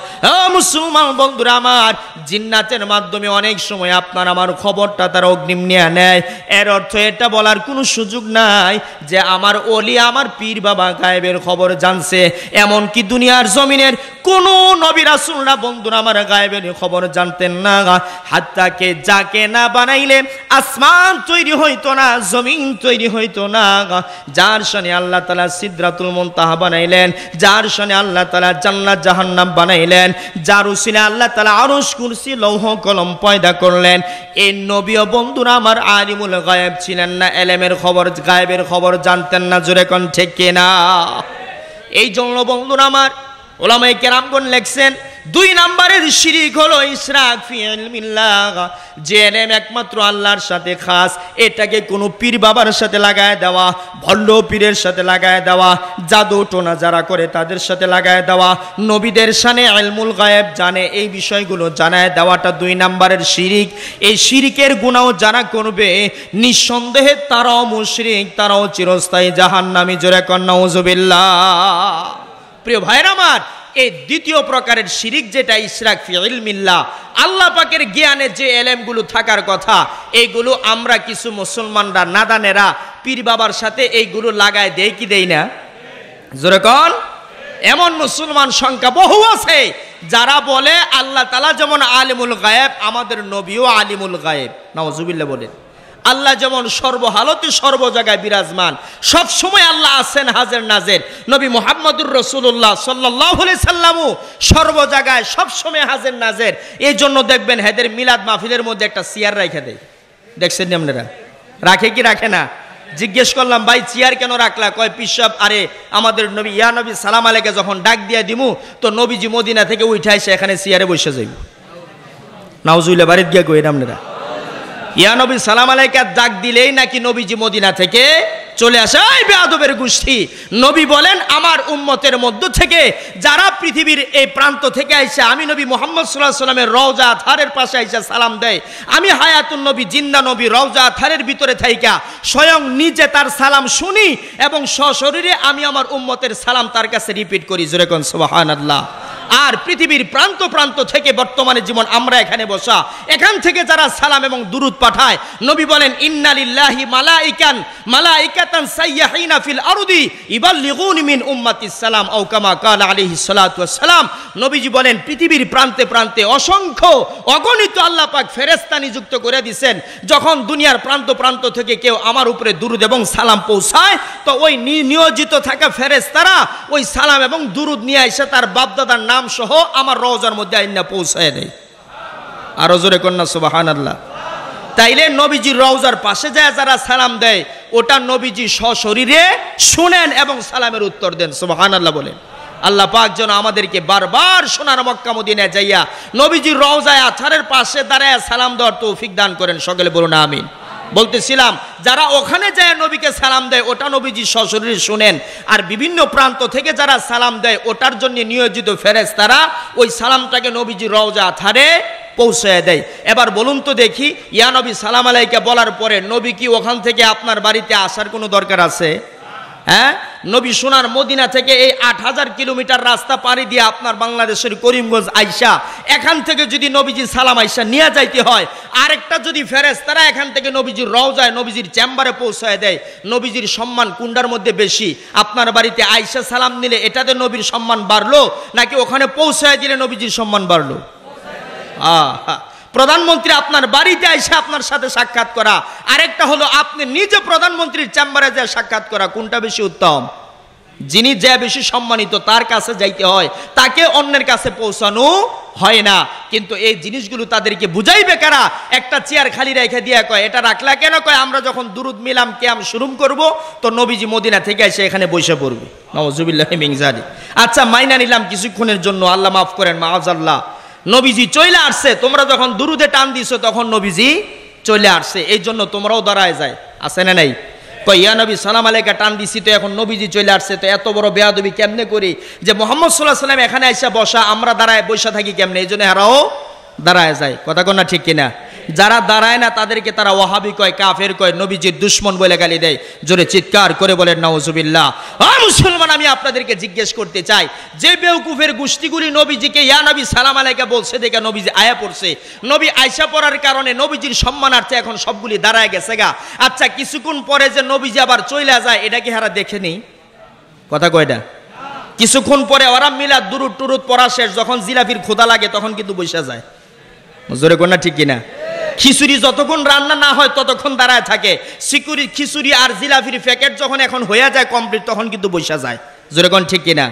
মুসলমান বন্ধুরা আমার জিন্নাতের মাধ্যমে অনেক সময় আপনার আমার খবরটা তারা অগ্নিম নিয়ে নেয় এর অর্থ এটা বলার কোনো সুযোগ নাই যে আমার অলি আমার পীর বাবা গায়েবের খবর জানছে এমন কি দুনিয়ার জমিনের কোন নবীর আসুলরা বন্ধুরা আমার গায়েবের খবর জানতেন না তাকে যাকে না বানাইলে আসমান তৈরি হয় হইতো না জমিন তৈরি হইতো না যার সনে আল্লাহ তালা সিদ্রাতুল মুনতাহা বানাইলেন যার সনে আল্লাহ তালা জান্নাত জাহান্নাম বানাইলেন যার উসিলে আল্লাহ তালা আরশ কুরসি লৌহ কলম পয়দা করলেন এই নবীয় বন্ধুরা আমার আরিমুল গায়েব ছিলেন না এলেমের খবর গায়েবের খবর জানতেন না জোরে কন ঠিক কিনা এই জন্য বন্ধুরা আমার ওলামাই কেরামগণ লেখছেন দুই নাম্বারের শিরিক হলো ইসরাক জেনেম একমাত্র আল্লাহর সাথে খাস এটাকে কোনো পীর বাবার সাথে লাগায় দেওয়া ভণ্ড পীরের সাথে লাগায় দেওয়া জাদু টোনা যারা করে তাদের সাথে লাগায় দেওয়া নবীদের সানে আলমুল গায়েব জানে এই বিষয়গুলো জানায় দেওয়াটা দুই নাম্বারের শিরিক এই শিরিকের গুণাও যারা করবে নিঃসন্দেহে তারাও মুশ্রিক তারাও চিরস্থায়ী নামি জোরে কন্যা প্রিয় ভাইরামার আমার এই দ্বিতীয় প্রকারের শিরিক যেটা ইসরাক ফিল্মিল্লা আল্লাহ পাকের জ্ঞানের যে এলেমগুলো থাকার কথা এইগুলো আমরা কিছু মুসলমানরা নাদানেরা পীর বাবার সাথে এইগুলো লাগায় দেয় কি দেই না যেরকম এমন মুসলমান সংখ্যা বহু আছে যারা বলে আল্লাহ তালা যেমন আলিমুল গায়েব আমাদের নবীও আলিমুল গায়েব নজুবিল্লা বলেন আল্লাহ যেমন সর্বহালতে সর্ব জায়গায় বিরাজমান সব সময় আল্লাহ আছেন হাজের নাজের নবী মোহাম্মদুর রসুল্লাহ সাল্লাহ সাল্লামু সর্ব জায়গায় সবসময় হাজের নাজের এই জন্য দেখবেন হেদের মিলাদ মাহফিলের মধ্যে একটা চেয়ার রাখে দেয় দেখছেন আপনারা রাখে কি রাখে না জিজ্ঞেস করলাম ভাই চেয়ার কেন রাখলা কয় পিসব আরে আমাদের নবী ইয়া নবী সালাম আলেকে যখন ডাক দিয়ে দিমু তো নবীজি মদিনা থেকে উঠে আসে এখানে চেয়ারে বসে যাইব নাউজুল্লা বাড়িতে গিয়ে কই আপনারা ইয়ানবী সালাম আলাইকার ডাক দিলেই নাকি নবীজি মদিনা থেকে চলে আসে এই বেআবের গোষ্ঠী নবী বলেন আমার উম্মতের মধ্য থেকে যারা পৃথিবীর এই প্রান্ত থেকে আইসে আমি নবী মোহাম্মদ সাল্লাহ সাল্লামের রওজা থারের পাশে আইসা সালাম দেয় আমি হায়াতুল নবী জিন্দা নবী রওজা থারের ভিতরে থাইকা স্বয়ং নিজে তার সালাম শুনি এবং সশরীরে আমি আমার উম্মতের সালাম তার কাছে রিপিট করি জোরেকন সোহান আল্লাহ আর পৃথিবীর প্রান্ত প্রান্ত থেকে বর্তমানে জীবন আমরা এখানে বসা এখান থেকে যারা সালাম এবং দুরুদ পাঠায় নবী বলেন ইন্নালিল্লাহি মালাইকান মালাইকাতান সাইয়াহিনা ফিল আরদি ইবাল্লিগুন মিন উম্মাতিস সালাম আও কামা কাল আলাইহিস সালাতু সালাম নবীজি বলেন পৃথিবীর প্রান্তে প্রান্তে অসংখ্য অগণিত আল্লাহ পাক ফেরেস্তা নিযুক্ত করে দিয়েছেন যখন দুনিয়ার প্রান্ত প্রান্ত থেকে কেউ আমার উপরে দুরুদ এবং সালাম পৌঁছায় তো ওই নিয়োজিত থাকা ফেরেশতারা ওই সালাম এবং দুরুদ নিয়ে এসে তার বাপদাদার নাম নাম সহ আমার রওজার মধ্যে আইনা পৌঁছায় দেয় আরো জোরে কন্যা সুবাহান আল্লাহ তাইলে নবীজির রওজার পাশে যায় যারা সালাম দেয় ওটা নবীজি সশরীরে শুনেন এবং সালামের উত্তর দেন সুবাহান আল্লাহ বলেন আল্লাহ পাক যেন আমাদেরকে বারবার সোনার মক্কা মদিনায় যাইয়া নবীজির রওজায় আছারের পাশে দাঁড়ায় সালাম দেওয়ার তৌফিক দান করেন সকলে বলুন আমিন বলতেছিলাম যারা ওখানে যায় নবীকে সালাম দেয় ওটা নবীজি সশরীর শুনেন আর বিভিন্ন প্রান্ত থেকে যারা সালাম দেয় ওটার জন্য নিয়োজিত ফেরেস তারা ওই সালামটাকে নবীজি রওজা থারে পৌঁছায় দেয় এবার বলুন তো দেখি ইয়া নবী সালাম আলাইকে বলার পরে নবী কি ওখান থেকে আপনার বাড়িতে আসার কোনো দরকার আছে হ্যাঁ নবী সোনার মদিনা থেকে এই আট হাজার কিলোমিটার রাস্তা পাড়ি দিয়ে আপনার বাংলাদেশের করিমগঞ্জ আইসা এখান থেকে যদি নবীজি সালাম আইসা নিয়ে যাইতে হয় আরেকটা যদি ফেরেস তারা এখান থেকে নবীজির রওজায় নবীজির চেম্বারে পৌঁছায় দেয় নবীজির সম্মান কুণ্ডার মধ্যে বেশি আপনার বাড়িতে আইসা সালাম নিলে এটাতে নবীর সম্মান বাড়লো নাকি ওখানে পৌঁছায় দিলে নবীজির সম্মান বাড়লো আ প্রধানমন্ত্রী আপনার বাড়িতে এসে আপনার সাথে সাক্ষাৎ করা আরেকটা হলো আপনি নিজে প্রধানমন্ত্রীর চেম্বারে যায় সাক্ষাৎ করা কোনটা বেশি উত্তম যিনি যে বেশি সম্মানিত তার কাছে যাইতে হয় তাকে অন্যের কাছে পৌঁছানো হয় না কিন্তু এই জিনিসগুলো তাদেরকে বুঝাইবে কারা একটা চেয়ার খালি রেখে দিয়ে কয় এটা রাখলা কেন কয় আমরা যখন দুরুদ মিলাম ক্যাম শুরুম করব তো নবীজি মদিনা থেকে এসে এখানে বসে পড়বে নজুবিল্লাহ মিংজারি আচ্ছা মাইনা নিলাম কিছুক্ষণের জন্য আল্লাহ মাফ করেন মাহাজ আল্লাহ নবীজি চলে আসছে তোমরা যখন দুরুদে টান দিছো তখন নবীজি চলে আসছে এই জন্য তোমরাও দাঁড়ায় যায় আছে না নাই তো ইয়া নবী সালাম আলাইকা টান দিছি তো এখন নবীজি চলে আসছে তো এত বড় বেয়াদবি কেমনে করি যে মোহাম্মদ সাল্লাহ সাল্লাম এখানে এসে বসা আমরা দাঁড়ায় বসে থাকি কেমনে এই জন্য এরাও দাঁড়ায় যায় কথা কোন না ঠিক কিনা যারা দাঁড়ায় না তাদেরকে তারা ওয়াহাবি কয় কাফের কয় নবীজির দুশ্মন বলে গালি দেয় জোরে চিৎকার করে বলেন নওয়াজুবিল্লাহ মুসলমান আমি আপনাদেরকে জিজ্ঞেস করতে চাই যে বেউকুফের গোষ্ঠীগুলি নবীজিকে ইয়া নবী সালাম আলাইকা বলছে দেখে নবীজি আয়া পড়ছে নবী আয়সা পড়ার কারণে নবীজির সম্মানার্থে এখন সবগুলি দাঁড়ায় গেছে গা আচ্ছা কিছুক্ষণ পরে যে নবীজি আবার চইলা যায় এটা কি হারা দেখেনি কথা কয়টা কিছুক্ষণ পরে ওরা মিলা দুরুদ টুরুদ পড়া শেষ যখন জিলাপির খোদা লাগে তখন কিন্তু বৈশা যায় জোরে কন্যা ঠিক কিনা খিচুড়ি যতক্ষণ রান্না না হয় ততক্ষণ দাঁড়ায় থাকে সিকুরি খিচুড়ি আর জিলাফির প্যাকেট যখন এখন হয়ে যায় কমপ্লিট তখন কিন্তু বৈশা যায় যেরকম ঠিক কিনা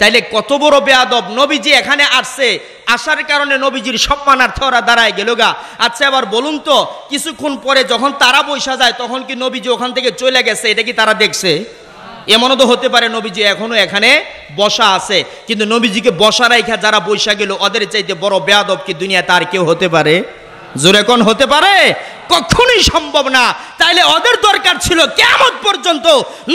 তাইলে কত বড় বেয়াদব নবীজি এখানে আসছে আসার কারণে নবীজির সম্মানার্থে ওরা দাঁড়ায় গেল গা আচ্ছা আবার বলুন তো কিছুক্ষণ পরে যখন তারা বৈশা যায় তখন কি নবীজি ওখান থেকে চলে গেছে এটা কি তারা দেখছে এমনও তো হতে পারে নবীজি এখনো এখানে বসা আছে কিন্তু নবীজিকে বসা রাইখা যারা বৈশা গেল ওদের চাইতে বড় বেয়াদব কি দুনিয়াতে আর কেউ হতে পারে জোরে কোন হতে পারে কখনোই সম্ভব না তাইলে ওদের দরকার ছিল কেমন পর্যন্ত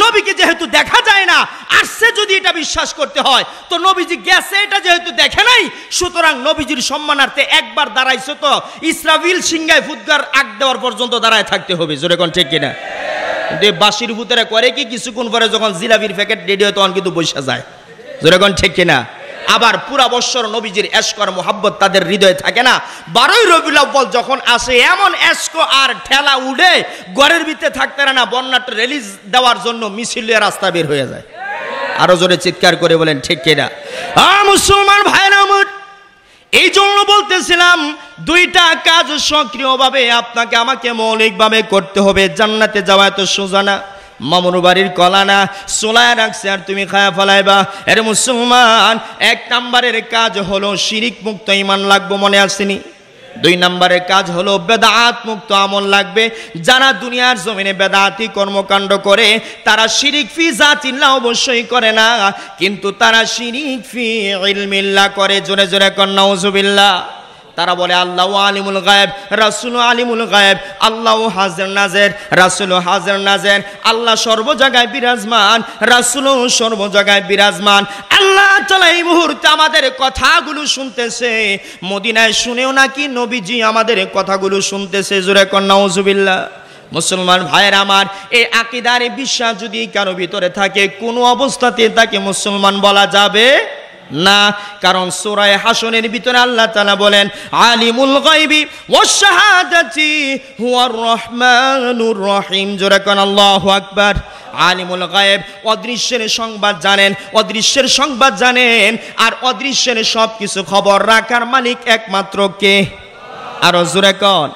নবীকে যেহেতু দেখা যায় না আসছে যদি এটা বিশ্বাস করতে হয় তো নবীজি গেছে এটা যেহেতু দেখে নাই সুতরাং নবীজির সম্মানার্থে একবার দাঁড়াইছে তো ইসরাবিল সিংহায় ফুদ্গার আগ দেওয়ার পর্যন্ত দাঁড়ায় থাকতে হবে জোরে কোন ঠিক কিনা দে বাসির ভূতেরা করে কি কিছুক্ষণ পরে যখন জিলাবির প্যাকেট রেডি হয় তখন কিন্তু বসে যায় জোরে কোন ঠিক কিনা আবার পুরা বৎসর নবীজির এসকর মোহাব্বত তাদের হৃদয়ে থাকে না বারোই রবিউল আব্বল যখন আসে এমন এসকো আর ঠেলা উড়ে ঘরের ভিতরে থাকতে না বন্যাট রিলিজ দেওয়ার জন্য মিছিল রাস্তা বের হয়ে যায় আরো জোরে চিৎকার করে বলেন ঠিক কিনা মুসলমান ভাইরা এই জন্য বলতেছিলাম দুইটা কাজ সক্রিয়ভাবে আপনাকে আমাকে মৌলিকভাবে করতে হবে জান্নাতে যাওয়া এত সোজা না মামুন বাড়ির কলা না সোলায় রাখছে আর তুমি খায়া ফলাইবা এর মুসলমান এক নাম্বারের কাজ হলো শিরিক মুক্ত ইমান লাগবো মনে আসেনি দুই নম্বরের কাজ হলো বেদাত মুক্ত আমল লাগবে যারা দুনিয়ার জমিনে বেদাতি কর্মকাণ্ড করে তারা শিরিক ফি জাতিল্লা অবশ্যই করে না কিন্তু তারা শিরিক ফি ইলমিল্লা করে জোরে জোরে কন্যা উজুবিল্লা তারা বলে আল্লাহ আলিমুল গায়েব রাসুল আলিমুল গায়েব আল্লাহ হাজের নাজের রাসুল হাজের নাজের আল্লাহ সর্ব জায়গায় বিরাজমান রাসুল সর্ব জায়গায় বিরাজমান আল্লাহ চলা এই মুহূর্তে আমাদের কথাগুলো শুনতেছে মদিনায় শুনেও নাকি নবীজি আমাদের কথাগুলো শুনতেছে জোরে কন্যা ওজুবিল্লা মুসলমান ভাইয়ের আমার এই আকিদারে বিশ্বাস যদি কারো ভিতরে থাকে কোনো অবস্থাতে তাকে মুসলমান বলা যাবে না কারণ সোরায় হাসনের ভিতরে আল্লাহ তালা বলেন আলিমুল গাইবি ও শাহাদাতি হুয়ার রহমানুর রহিম জোরাকান আল্লাহ আকবার আলিমুল গায়েব অদৃশ্যের সংবাদ জানেন অদৃশ্যের সংবাদ জানেন আর অদৃশ্যের সব কিছু খবর রাখার মালিক একমাত্র কে আরো জোরাকন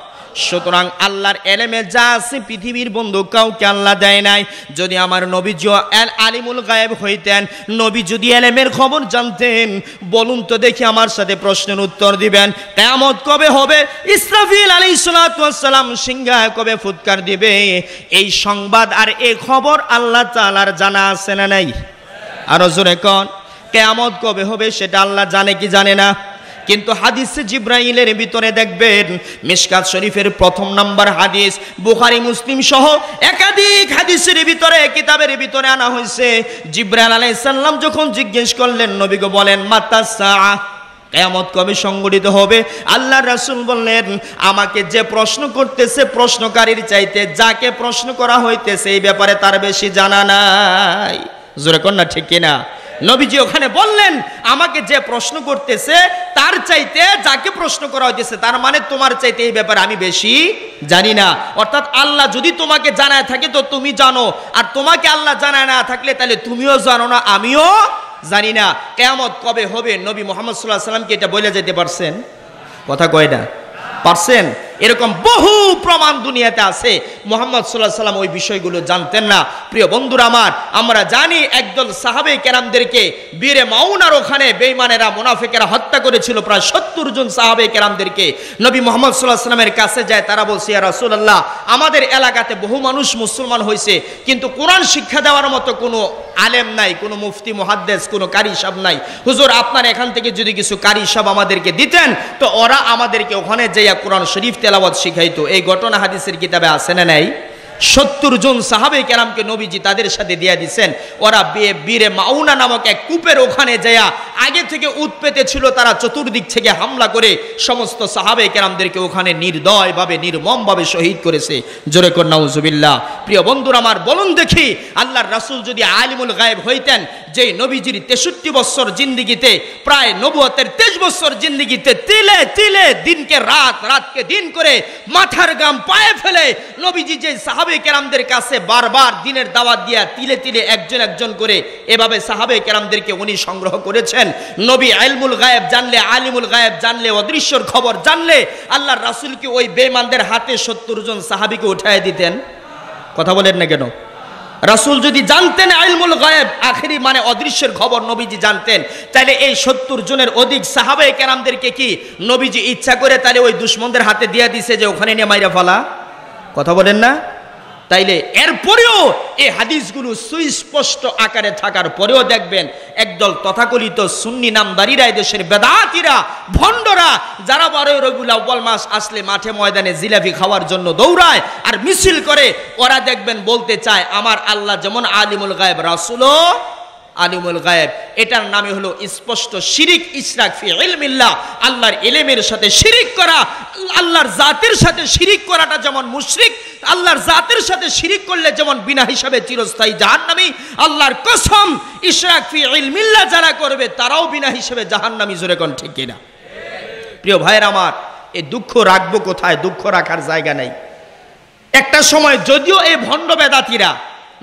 সুতরাং আল্লাহর এলেমে যা আছে পৃথিবীর বন্ধু কাউকে আল্লাহ দেয় নাই যদি আমার নবী এল আলিমুল গায়েব হইতেন নবী যদি এলেমের খবর জানতেন বলুন তো দেখি আমার সাথে প্রশ্নের উত্তর দিবেন কেয়ামত কবে হবে ইসরাফিল আলী সালাম সিংহা কবে ফুৎকার দিবে এই সংবাদ আর এ খবর আল্লাহ তালার জানা আছে না নাই আরো জোরে কন কেয়ামত কবে হবে সেটা আল্লাহ জানে কি জানে না কিন্তু হাদিসে জিব্রাইলের ভিতরে দেখবেন মিশকাত শরীফের প্রথম নাম্বার হাদিস বুখারি মুসলিম সহ একাধিক হাদিসের ভিতরে কিতাবের ভিতরে আনা হয়েছে জিব্রাইল সাল্লাম যখন জিজ্ঞেস করলেন নবীকে বলেন মাতা সাহা কেয়ামত কবে সংগঠিত হবে আল্লাহ রাসুল বললেন আমাকে যে প্রশ্ন করতেছে প্রশ্নকারীর চাইতে যাকে প্রশ্ন করা হইতেছে এই ব্যাপারে তার বেশি জানা নাই জোরে কন্যা ঠিক কিনা নবীজি ওখানে বললেন আমাকে যে প্রশ্ন করতেছে তার চাইতে যাকে প্রশ্ন করা হইতেছে তার মানে তোমার চাইতে এই ব্যাপারে আমি বেশি জানি না অর্থাৎ আল্লাহ যদি তোমাকে জানায় থাকে তো তুমি জানো আর তোমাকে আল্লাহ জানায় না থাকলে তাহলে তুমিও জানো না আমিও জানি না কেয়ামত কবে হবে নবী মোহাম্মদ সাল্লাহ সাল্লামকে এটা বলে যেতে পারছেন কথা না পারছেন এরকম বহু প্রমাণ দুনিয়াতে আছে মোহাম্মদ সাল্লাহ সাল্লাম ওই বিষয়গুলো জানতেন না প্রিয় বন্ধুরা আমার আমরা জানি একদল সাহাবে কেরামদেরকে বীরে মাউনার ওখানে বেইমানেরা মোনাফেকেরা হত্যা করেছিল প্রায় সত্তর জন সাহাবে কেরামদেরকে নবী মোহাম্মদ সাল্লাহ সাল্লামের কাছে যায় তারা বলছে ইয়া রসুল্লাহ আমাদের এলাকাতে বহু মানুষ মুসলমান হয়েছে কিন্তু কোরআন শিক্ষা দেওয়ার মতো কোনো আলেম নাই কোনো মুফতি মহাদ্দেশ কোনো কারি সাব নাই হুজুর আপনার এখান থেকে যদি কিছু কারি সাব আমাদেরকে দিতেন তো ওরা আমাদেরকে ওখানে যাইয়া কোরআন শরীফ তেলাবত শিখাইতো এই ঘটনা হাদিসের কিতাবে আছে না নাই সত্তর জন সাহাবে কেরামকে নবীজি তাদের সাথে দিয়া দিচ্ছেন ওরা বিয়ে বীরে মাউনা নামক এক কূপের ওখানে যায়া আগে থেকে উৎপেতে ছিল তারা চতুর্দিক থেকে হামলা করে সমস্ত সাহাবে কেরামদেরকে ওখানে নির্দয়ভাবে নির্মমভাবে শহীদ করেছে জোরে কন্যাউজুবিল্লা প্রিয় বন্ধুর আমার বলুন দেখি আল্লাহর রাসুল যদি আলিমুল গায়েব হইতেন যে নবীজির তেষট্টি বছর জিন্দিগিতে প্রায় নবুয়তের তেইশ বছর জিন্দিগিতে তিলে তিলে দিনকে রাত রাতকে দিন করে মাথার গাম পায়ে ফেলে নবীজি যে সাহাবে সাহাবে কেরামদের কাছে বারবার দিনের দাওয়াত দিয়া তিলে তিলে একজন একজন করে এভাবে সাহাবে কেরামদেরকে উনি সংগ্রহ করেছেন নবী আলমুল গায়েব জানলে আলিমুল গায়েব জানলে অদৃশ্যর খবর জানলে আল্লাহর রাসুলকে ওই বেমানদের হাতে সত্তর জন সাহাবিকে উঠায় দিতেন কথা বলেন না কেন রাসুল যদি জানতেন আইলমুল গায়েব আখেরি মানে অদৃশ্যের খবর নবীজি জানতেন তাহলে এই সত্তর জনের অধিক সাহাবে কেরামদেরকে কি নবীজি ইচ্ছা করে তাহলে ওই দুশ্মনদের হাতে দিয়ে দিছে যে ওখানে নিয়ে মাইরা ফলা কথা বলেন না তাইলে এরপরেও এই হাদিসগুলো সুস্পষ্ট আকারে থাকার পরেও দেখবেন একদল তথাকলিত সুন্নি নামদারিরা দেশের বেদাতিরা ভণ্ডরা যারা বারো রবিউল আব্বাল মাস আসলে মাঠে ময়দানে জিলাপি খাওয়ার জন্য দৌড়ায় আর মিছিল করে ওরা দেখবেন বলতে চায় আমার আল্লাহ যেমন আলিমুল গায়েব রাসুলো আলিমুল গায়েব এটার নামে হলো স্পষ্ট শিরিক ইসরাক ফি ইলমিল্লাহ আল্লাহর ইলেমের সাথে শিরিক করা আল্লাহর জাতের সাথে শিরিক করাটা যেমন মুশরিক আল্লাহর জাতের সাথে শিরিক করলে যেমন বিনা হিসাবে চিরস্থায়ী জাহান্নামি আল্লাহর কসম ইসরাক ফি ইলমিল্লাহ যারা করবে তারাও বিনা হিসাবে জাহান্নামি জোরে কোন ঠিক কিনা প্রিয় ভাইয়ের আমার এ দুঃখ রাখবো কোথায় দুঃখ রাখার জায়গা নেই একটা সময় যদিও এই ভণ্ড বেদাতিরা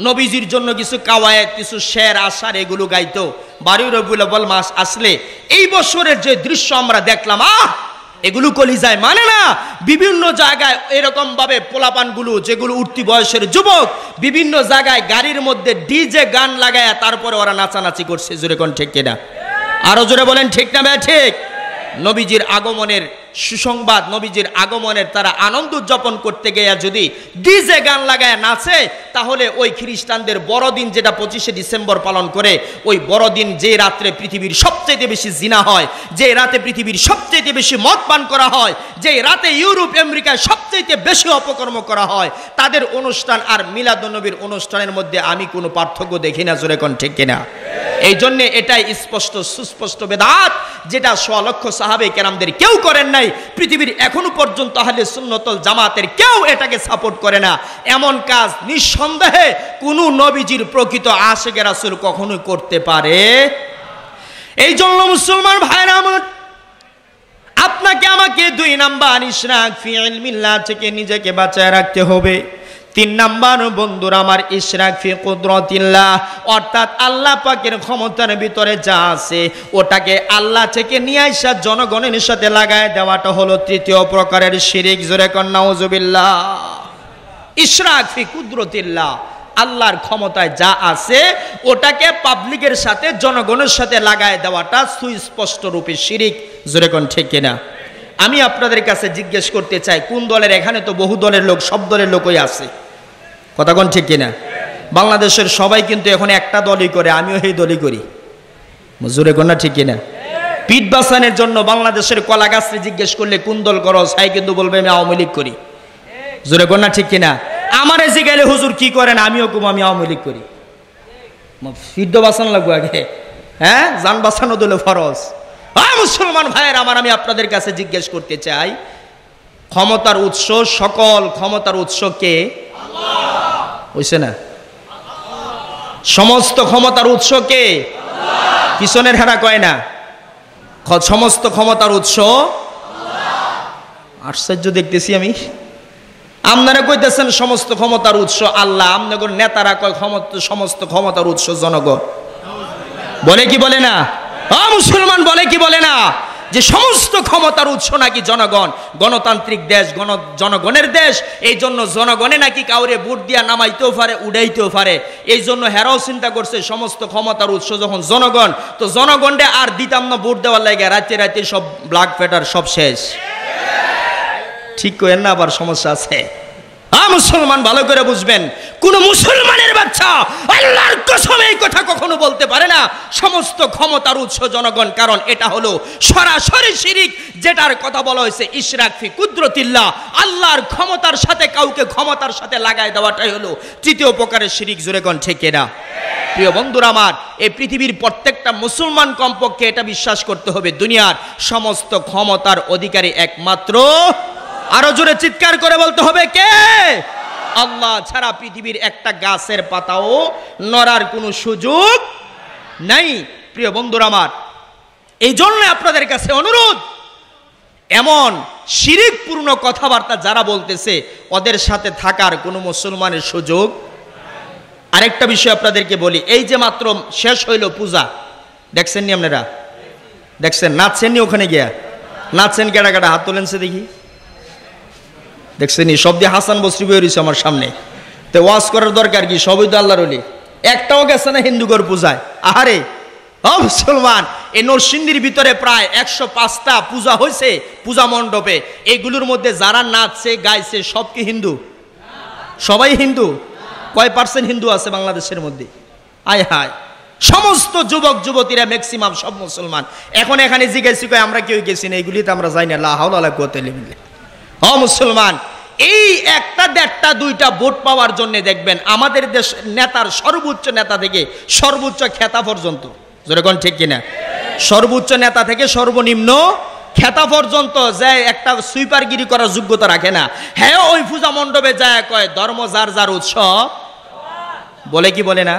নবীজির জন্য কিছু কাওয়ায়েত কিছু শের আসার এগুলো গাইতো বাড়ির রবিউল মাস আসলে এই বছরের যে দৃশ্য আমরা দেখলাম আহ এগুলো কলিজায় মানে না বিভিন্ন জায়গায় এরকম ভাবে পোলাপানগুলো যেগুলো উঠতি বয়সের যুবক বিভিন্ন জায়গায় গাড়ির মধ্যে ডিজে গান লাগায় তারপরে ওরা নাচানাচি করছে জোরে কোন ঠিক কিনা আরো জোরে বলেন ঠিক না ব্যা ঠিক নবীজির আগমনের সুসংবাদ নবীজির আগমনের তারা আনন্দ উদযাপন করতে গিয়া যদি ডিজে গান লাগায় নাচে তাহলে ওই খ্রিস্টানদের বড়দিন যেটা পঁচিশে ডিসেম্বর পালন করে ওই বড়দিন যে রাত্রে পৃথিবীর সবচেয়ে বেশি জিনা হয় যে রাতে পৃথিবীর সবচেয়ে বেশি মদ পান করা হয় যে রাতে ইউরোপ আমেরিকায় সবচেয়ে বেশি অপকর্ম করা হয় তাদের অনুষ্ঠান আর মিলাদনবীর অনুষ্ঠানের মধ্যে আমি কোনো পার্থক্য দেখি না জোরে কোন ঠিক কিনা এই জন্যে এটাই স্পষ্ট সুস্পষ্ট বেদাত যেটা স্বলক্ষ সাহাবে কেরামদের কেউ করেন নাই নাই পৃথিবীর এখনো পর্যন্ত আহলে সুন্নতল জামাতের কেউ এটাকে সাপোর্ট করে না এমন কাজ নিঃসন্দেহে কোনো নবীজির প্রকৃত আশেখ রাসুল কখনোই করতে পারে এই জন্য মুসলমান ভাইরা আমার আপনাকে আমাকে দুই নাম্বার ইসরাক ফি ইলমিল্লাহ থেকে নিজেকে বাঁচায় রাখতে হবে তিন নাম্বার বন্ধুর আমার ইশরাক ফি কুদরতিল্লাহ অর্থাৎ আল্লাহ পাকের ক্ষমতার ভিতরে যা আছে ওটাকে আল্লাহ থেকে নিয়ে আসা জনগণের সাথে লাগায় দেওয়াটা হলো তৃতীয় প্রকারের শিরিক জোরে কন্যাউজুবিল্লাহ ইশরাক ফি কুদরতিল্লাহ আল্লাহর ক্ষমতায় যা আছে ওটাকে পাবলিকের সাথে জনগণের সাথে লাগায় দেওয়াটা সুস্পষ্ট রূপে শিরিক জোরে কোন ঠিক কিনা আমি আপনাদের কাছে জিজ্ঞেস করতে চাই কোন দলের এখানে তো বহু দলের লোক সব দলের লোকই আছে কোন ঠিক কিনা বাংলাদেশের সবাই কিন্তু এখন একটা দলই করে আমিও সেই দলই করি জোরে কোন ঠিক কিনা পিঠ বাসানের জন্য বাংলাদেশের কলা গাছকে জিজ্ঞেস করলে কোন দল করো সাই কিন্তু বলবে আমি আওয়ামী লীগ করি জোরে কোন ঠিক কিনা আমার এসে গেলে হুজুর কি করেন আমিও কুম আমি আওয়ামী লীগ করি ফিট বাসান লাগবো আগে হ্যাঁ যান বাসানো দিলে ফরজ মুসলমান ভাইয়ের আমার আমি আপনাদের কাছে জিজ্ঞেস করতে চাই ক্ষমতার উৎস সকল ক্ষমতার উৎস কে হইছে না সমস্ত ক্ষমতার উৎস কে পিছনের হেরা কয় না সমস্ত ক্ষমতার উৎস আশ্চর্য দেখতেছি আমি আপনারা কইতেছেন সমস্ত ক্ষমতার উৎস আল্লাহ আপনাদের নেতারা কয় ক্ষমতা সমস্ত ক্ষমতার উৎস জনগণ বলে কি বলে না মুসলমান বলে কি বলে না যে সমস্ত ক্ষমতার উৎস নাকি জনগণ গণতান্ত্রিক দেশ গণ জনগণের দেশ এই জন্য জনগণে নাকি কাউরে বুট দিয়া নামাইতেও পারে উড়াইতেও পারে এই জন্য হেরাও চিন্তা করছে সমস্ত ক্ষমতার উৎস যখন জনগণ তো জনগণে আর দিতাম না ভোট দেওয়ার লাগে রাতে রাতে সব ব্লাক ফেটার সব শেষ ঠিক করেন না আবার সমস্যা আছে মুসলমান ভালো করে বুঝবেন কোন মুসলমানের বাচ্চা আল্লাহর কসমে এই কথা কখনো বলতে পারে না সমস্ত ক্ষমতার উৎস জনগণ কারণ এটা হলো সরাসরি শিরিক যেটার কথা বলা হয়েছে ইশরাকফি কুদরতিল্লা আল্লাহর ক্ষমতার সাথে কাউকে ক্ষমতার সাথে লাগায় দেওয়াটাই হলো তৃতীয় প্রকারের শিরিক জোরেগণ ঠিক না প্রিয় বন্ধুরা আমার এই পৃথিবীর প্রত্যেকটা মুসলমান কমপক্ষে এটা বিশ্বাস করতে হবে দুনিয়ার সমস্ত ক্ষমতার অধিকারী একমাত্র আরো জোরে চিৎকার করে বলতে হবে কে আল্লাহ ছাড়া পৃথিবীর একটা গাছের পাতাও নড়ার কোনো সুযোগ নাই প্রিয় বন্ধুরা আমার এই জন্য আপনাদের কাছে অনুরোধ এমন শিরিকপূর্ণ কথাবার্তা যারা বলতেছে ওদের সাথে থাকার কোনো মুসলমানের সুযোগ আরেকটা বিষয় আপনাদেরকে বলি এই যে মাত্র শেষ হইল পূজা দেখছেন নি আপনারা দেখছেন নাচছেন নি ওখানে গিয়া নাচছেন কেডা কেডা হাত তুলেনছে দেখি দেখছেন এই শব্দে হাসান বসরি বই রয়েছে আমার সামনে তো ওয়াজ করার দরকার কি সবই তো আল্লাহর অলি একটাও গেছে না হিন্দুগর পূজায় আহারে ও মুসলমান এই নরসিংদীর ভিতরে প্রায় একশো পাঁচটা পূজা হয়েছে পূজা মণ্ডপে এইগুলোর মধ্যে যারা নাচছে গাইছে সব কি হিন্দু সবাই হিন্দু কয় পার্সেন্ট হিন্দু আছে বাংলাদেশের মধ্যে আয় হায় সমস্ত যুবক যুবতীরা ম্যাক্সিমাম সব মুসলমান এখন এখানে জিজ্ঞাসি কয় আমরা কেউ গেছি না তো আমরা যাই না লাহাউল আলাহ লিমিলে অ মুসলমান এই একটা দেড়টা দুইটা ভোট পাওয়ার জন্য দেখবেন আমাদের দেশ নেতার সর্বোচ্চ নেতা থেকে সর্বোচ্চ খেতা পর্যন্ত যেরকম ঠিক কিনা সর্বোচ্চ নেতা থেকে সর্বনিম্ন খেতা পর্যন্ত যে একটা সুইপারগিরি করার যোগ্যতা রাখে না হ্যাঁ ওই পূজা মণ্ডপে যায় কয় ধর্ম যার যার উৎসব বলে কি বলে না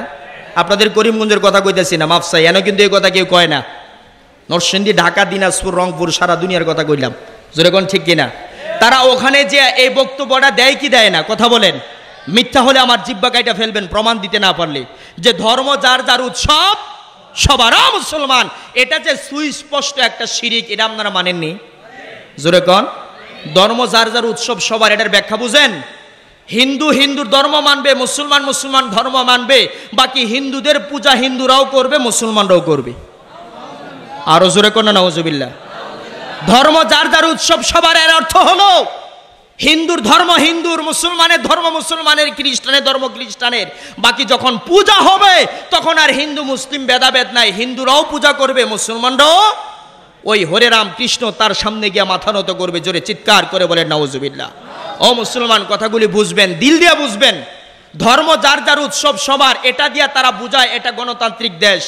আপনাদের করিমগঞ্জের কথা কইতেছি না মাফসাই এন কিন্তু এই কথা কেউ কয় না নরসিংদী ঢাকা দিনাজপুর রংপুর সারা দুনিয়ার কথা কইলাম যেরকম ঠিক কিনা তারা ওখানে যে এই বক্তব্যটা দেয় কি দেয় না কথা বলেন মিথ্যা হলে আমার জিব্বা কাইটা ফেলবেন প্রমাণ দিতে না পারলে যে ধর্ম যার যার উৎসব সবারও মুসলমান এটা যে সুস্পষ্ট একটা শিরিক এটা আপনারা মানেননি জোরে কন ধর্ম যার যার উৎসব সবার এটার ব্যাখ্যা বুঝেন হিন্দু হিন্দুর ধর্ম মানবে মুসলমান মুসলমান ধর্ম মানবে বাকি হিন্দুদের পূজা হিন্দুরাও করবে মুসলমানরাও করবে আরো জোরে কন্যা নজবিল্লা ধর্ম যার যার উৎসব সবার এর অর্থ হলো হিন্দুর ধর্ম হিন্দুর মুসলমানের ধর্ম মুসলমানের খ্রিস্টানের ধর্ম খ্রিস্টানের বাকি যখন পূজা হবে তখন আর হিন্দু মুসলিম ভেদাভেদ নাই হিন্দুরাও পূজা করবে মুসলমানরাও ওই হরে রাম কৃষ্ণ তার সামনে গিয়ে মাথা নত করবে জোরে চিৎকার করে বলে নওজুবিল্লা ও মুসলমান কথাগুলি বুঝবেন দিল দিয়ে বুঝবেন ধর্ম যার যার উৎসব সবার এটা দিয়ে তারা বুঝায় এটা গণতান্ত্রিক দেশ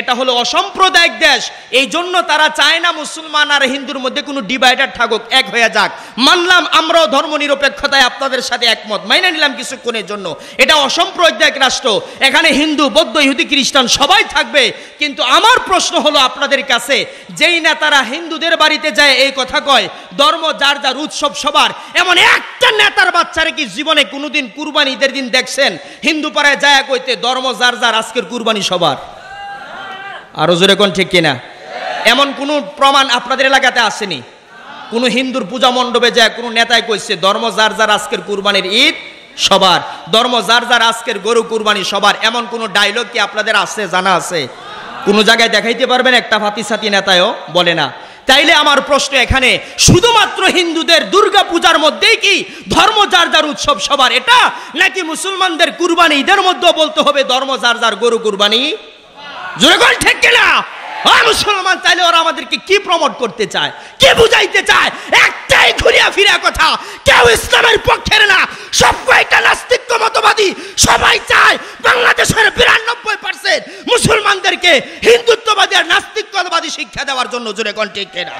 এটা হলো অসাম্প্রদায়িক দেশ এই জন্য তারা চায় না মুসলমান আর হিন্দুর মধ্যে কোনো ডিভাইডার থাকুক এক হয়ে যাক মানলাম আমরাও ধর্মনিরপেক্ষতায় আপনাদের সাথে একমত মাইনে নিলাম কিছুক্ষণের জন্য এটা অসাম্প্রদায়িক রাষ্ট্র এখানে হিন্দু বৌদ্ধ ইহুদি খ্রিস্টান সবাই থাকবে কিন্তু আমার প্রশ্ন হলো আপনাদের কাছে যেই নেতারা হিন্দুদের বাড়িতে যায় এই কথা কয় ধর্ম যার যার উৎসব সবার এমন একটা নেতার বাচ্চারে কি জীবনে কোনোদিন কুরবানি ঈদের দিন দেখছেন হিন্দু পাড়ায় যায় কইতে ধর্ম যার যার আজকের কুরবানি সবার আরো জোরে কোন ঠিক কিনা এমন কোনো প্রমাণ আপনাদের এলাকাতে আসেনি কোনো হিন্দুর পূজা মণ্ডপে যায় কোনো নেতায় কইছে ধর্ম যার যার আজকের কুরবানির ঈদ সবার ধর্ম যার যার আজকের গরু কুরবানি সবার এমন কোনো ডায়লগ কি আপনাদের আছে জানা আছে কোনো জায়গায় দেখাইতে পারবেন একটা ফাতি সাতি নেতায়ও বলে না তাইলে আমার প্রশ্ন এখানে শুধুমাত্র হিন্দুদের দুর্গা পূজার মধ্যেই কি ধর্ম যার যার উৎসব সবার এটা নাকি মুসলমানদের কুরবানি ঈদের মধ্যেও বলতে হবে ধর্ম যার যার গরু কুরবানি জোরগোল ঠিক কিনা মুসলমান তাহলে ওরা আমাদেরকে কি প্রমোট করতে চায় কে বুঝাইতে চায় একটাই ঘুরিয়া ফিরিয়া কথা কেউ ইসলামের পক্ষের না সব কয়েকটা নাস্তিক্য মতবাদী সবাই চায় বাংলাদেশের বিরানব্বই পার্সেন্ট মুসলমানদেরকে হিন্দুত্ববাদী আর নাস্তিক্যবাদী শিক্ষা দেওয়ার জন্য জোরে কন্টেক্ট না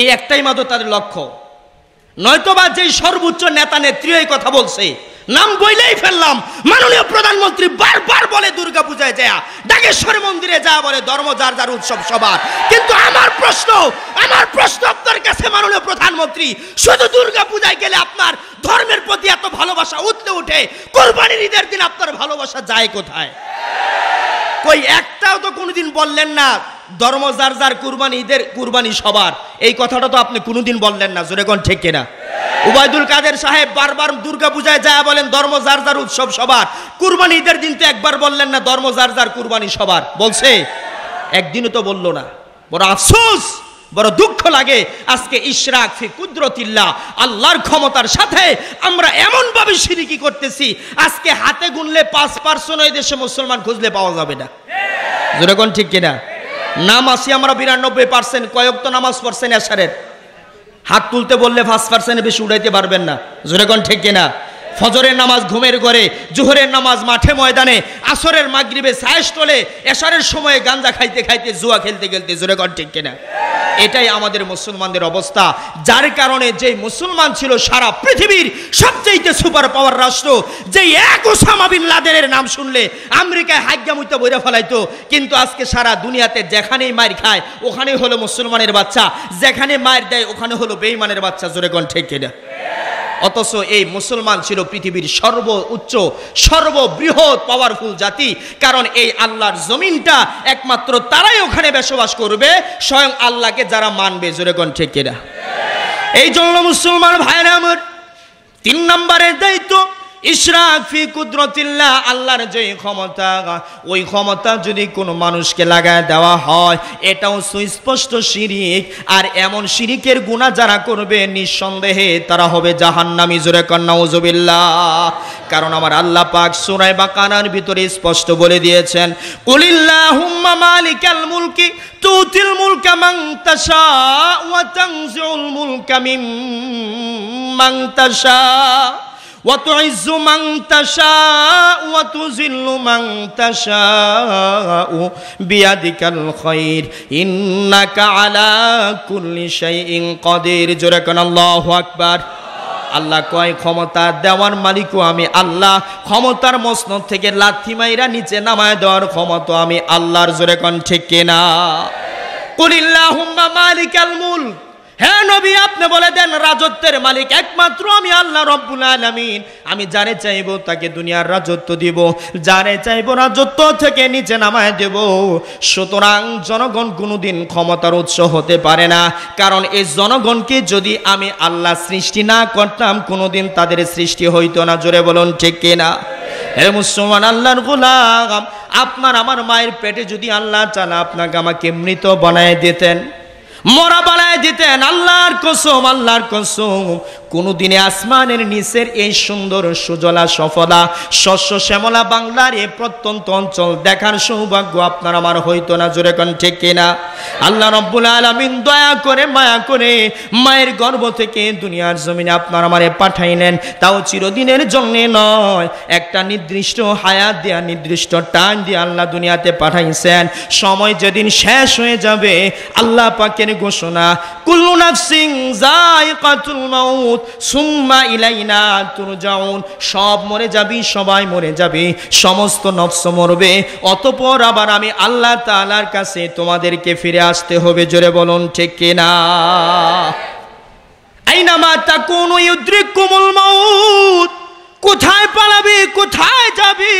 এই একটাই মাত্র তাদের লক্ষ্য নয়তোবা যেই সর্বোচ্চ নেতা নেত্রী এই কথা বলছে নাম বইলেই ফেললাম মাননীয় প্রধানমন্ত্রী বারবার বলে দুর্গা পূজায় যায় ডাকেশ্বর মন্দিরে যা বলে ধর্ম যার যার উৎসব সবার কিন্তু আমার প্রশ্ন আমার প্রশ্ন আপনার কাছে মাননীয় প্রধানমন্ত্রী শুধু দুর্গা পূজায় গেলে আপনার ধর্মের প্রতি এত ভালোবাসা উঠলে উঠে কোরবানির ঈদের দিন আপনার ভালোবাসা যায় কোথায় কই একটাও তো কোনোদিন বললেন না ধর্ম যার যার কুরবানি ঈদের কুরবানি সবার এই কথাটা তো আপনি কোনোদিন বললেন না জোরেগণ ঠিক কিনা উবায়দুল কাদের সাহেব বারবার দুর্গা পূজায় যা বলেন ধর্ম যার যার উৎসব সবার কুরবানি ঈদের দিন তো একবার বললেন না ধর্ম যার যার কুরবানি সবার বলছে একদিনও তো বলল না বড় আফসোস বড় দুঃখ লাগে আজকে ইশরাক ফি কুদরতিল্লা আল্লাহর ক্ষমতার সাথে আমরা এমনভাবে সিরিকি করতেছি আজকে হাতে গুনলে পাঁচ পার্সেন্ট দেশে মুসলমান খুঁজলে পাওয়া যাবে না জোরেগণ ঠিক কিনা নাম আসি আমরা বিরানব্বই পার্সেন্ট কয়েক তো নামাজ পড়ছেন এসারের হাত তুলতে বললে ফার্স্ট পার্সেন্ট বেশি উড়াইতে পারবেন না জোরে কোন ঠিক কিনা ফজরের নামাজ ঘুমের ঘরে জোহরের নামাজ মাঠে ময়দানে আসরের মাগরিবে সায়েস টলে এশারের সময়ে গাঞ্জা খাইতে খাইতে জুয়া খেলতে খেলতে জোরে কর ঠিক কিনা এটাই আমাদের মুসলমানদের অবস্থা যার কারণে যে মুসলমান ছিল সারা পৃথিবীর সবচেয়ে সুপার পাওয়ার রাষ্ট্র যে এক ওসামা বিন লাদেনের নাম শুনলে আমেরিকায় হাজ্ঞামুইতে বইরা ফেলাইতো কিন্তু আজকে সারা দুনিয়াতে যেখানেই মায়ের খায় ওখানেই হলো মুসলমানের বাচ্চা যেখানে মায়ের দেয় ওখানে হলো বেইমানের বাচ্চা জোরে কন ঠিক কিনা অথচ এই মুসলমান ছিল পৃথিবীর সর্বোচ্চ সর্ববৃহৎ পাওয়ারফুল জাতি কারণ এই আল্লাহর জমিনটা একমাত্র তারাই ওখানে বসবাস করবে স্বয়ং আল্লাহকে যারা মানবে জোরেগণ ঠেকেরা এই জন্য মুসলমান ভাইরা আমার তিন নম্বরের দায়িত্ব ইশরাফি কুদরতিল্লাহ আল্লাহর যে ক্ষমতা ওই ক্ষমতা যদি কোনো মানুষকে লাগায় দেওয়া হয় এটাও সুস্পষ্ট শিরিক আর এমন শিরিকের গুণা যারা করবে নিঃসন্দেহে তারা হবে জাহান্নামি জোরে কন্যাউজবিল্লা কারণ আমার আল্লাহ পাক সুরায় বা কানার ভিতরে স্পষ্ট বলে দিয়েছেন কুলিল্লাহুম্মা মালিকাল মুলকি তুতিল মুলকা মান তাশা ওয়া তানজিউল মুলকা মিম্মান তাশা وتعز من تشاء وتذل من تشاء بيدك الخير إنك على كل شيء قدير جركنا الله أكبر আল্লাহ কয় ক্ষমতা দেওয়ার মালিকও আমি আল্লাহ ক্ষমতার মসনদ থেকে লাথি মাইরা নিচে নামায় দেওয়ার ক্ষমতা আমি আল্লাহর জোরে কন ঠিক কিনা কুলিল্লাহুম্মা মালিকাল মুলক হ্যাঁ নবী আপনি বলে দেন রাজত্বের মালিক একমাত্র আমি আল্লাহ রব্বুল আলমিন আমি যারে চাইব তাকে দুনিয়ার রাজত্ব দিব যারে চাইব রাজত্ব থেকে নিচে নামায় দেব সুতরাং জনগণ কোনোদিন ক্ষমতার উৎস হতে পারে না কারণ এই জনগণকে যদি আমি আল্লাহ সৃষ্টি না করতাম কোনোদিন তাদের সৃষ্টি হইতো না জোরে বলুন ঠিক কিনা হে মুসলমান আল্লাহর গোলাম আপনার আমার মায়ের পেটে যদি আল্লাহ চান আপনাকে আমাকে মৃত বানায় দিতেন মরা বানায় দিতেন আল্লাহর কসম আল্লাহর কসম কোনো দিনে আসমানের নিচের এই সুন্দর সুজলা সফলা শস্য শ্যামলা বাংলার এ প্রত্যন্ত অঞ্চল দেখার সৌভাগ্য আপনার আমার হইতো না জোরে কন ঠিক কিনা আল্লাহ রব্বুল আলমিন দয়া করে মায়া করে মায়ের গর্ব থেকে দুনিয়ার জমিনে আপনার আমারে পাঠাইলেন তাও চিরদিনের জন্যে নয় একটা নির্দিষ্ট হায়াত দেয়া নির্দিষ্ট টাইম দিয়ে আল্লাহ দুনিয়াতে পাঠাইছেন সময় যেদিন শেষ হয়ে যাবে আল্লাহ পাকের ঘোষণা কুল্লুনাথ সিং যায় কাতুল মাউত সুম্মা ইলাইনা তুরজাউন সব মরে যাবি সবাই মরে যাবে সমস্ত নফস মরবে অতপর আবার আমি আল্লাহ তালার কাছে তোমাদেরকে ফিরে আসতে হবে জোরে বলুন ঠিক কিনা কোথায় পালাবি কোথায় যাবি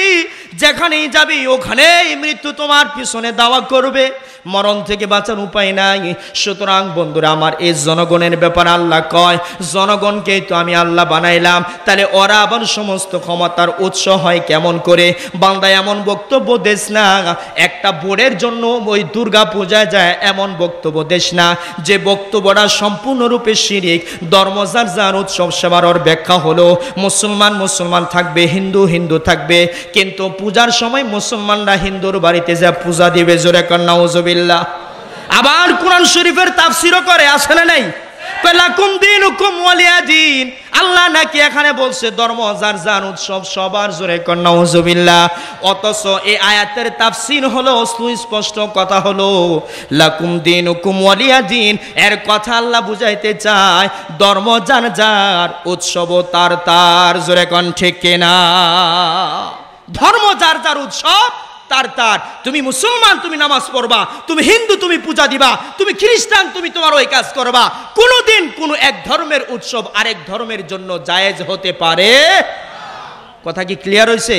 যেখানেই যাবি ওখানেই মৃত্যু তোমার পিছনে দাওয়া করবে মরণ থেকে বাঁচার উপায় নাই সুতরাং বন্ধুরা আমার এই জনগণের ব্যাপার আল্লাহ কয় জনগণকেই তো আমি আল্লাহ বানাইলাম তাহলে ওরা আবার সমস্ত ক্ষমতার উৎস হয় কেমন করে বান্দা এমন বক্তব্য দেশ না একটা বোর্ডের জন্য ওই দুর্গা পূজায় যায় এমন বক্তব্য দেশ না যে বক্তব্যটা সম্পূর্ণরূপে শিরিক ধর্মজার যার উৎসব সেবার ব্যাখ্যা হলো মুসলমান মুসলমান থাকবে হিন্দু হিন্দু থাকবে কিন্তু পূজার সময় মুসলমানরা হিন্দুর বাড়িতে যা পূজা দিবে জোরে কন্যাউজবিল্লা আবার কোরআন শরীফের তাফসিরও করে আছে না নাই আল্লাহ নাকি এখানে বলছে ধর্ম যার যান উৎসব সবার জোরে কন্যাউজবিল্লা অথচ এই আয়াতের তাফসির হলো সুস্পষ্ট কথা হলো লাকুমদিন দিন দিন এর কথা আল্লাহ বুঝাইতে চায় ধর্ম যার যার উৎসব তার তার জোরে কণ্ঠে কেনা ধর্ম যার যার উৎসব তার তার তুমি মুসলমান তুমি নামাজ পড়বা তুমি হিন্দু তুমি পূজা দিবা তুমি খ্রিস্টান তুমি তোমার ওই কাজ করবা কোনোদিন কোনো এক ধর্মের উৎসব আরেক ধর্মের জন্য জায়েজ হতে পারে কথা কি ক্লিয়ার হয়েছে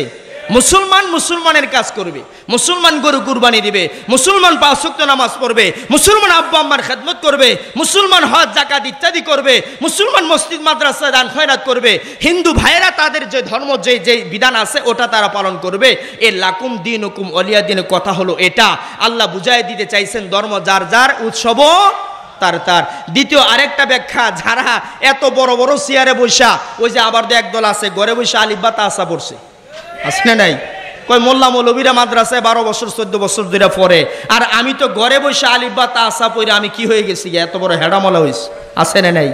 মুসলমান মুসলমানের কাজ করবে মুসলমান গরু কুরবানি দিবে মুসলমান শুক্ত নামাজ পড়বে মুসলমান আব্বা আম্মার খেদমত করবে মুসলমান হজ জাকাত ইত্যাদি করবে মুসলমান মসজিদ মাদ্রাসা দান খয়রাত করবে হিন্দু ভাইয়েরা তাদের যে ধর্ম যে যে বিধান আছে ওটা তারা পালন করবে এ লাকুম দিন হুকুম অলিয়া দিনের কথা হলো এটা আল্লাহ বুঝাই দিতে চাইছেন ধর্ম যার যার উৎসব তার তার দ্বিতীয় আরেকটা ব্যাখ্যা যারা এত বড় বড় চেয়ারে বৈশা ওই যে আবার একদল আছে গড়ে বৈশা আলিব্বা আশা পড়ছে আছে না নাই কই মোল্লা মৌলবীরা মাদ্রাসায় বারো বছর চোদ্দ বছর ধরে পড়ে আর আমি তো ঘরে বসে আলিব্বা তা আসা পড়ে আমি কি হয়ে গেছি এত বড় হেডামলা হয়েছি আছে না নাই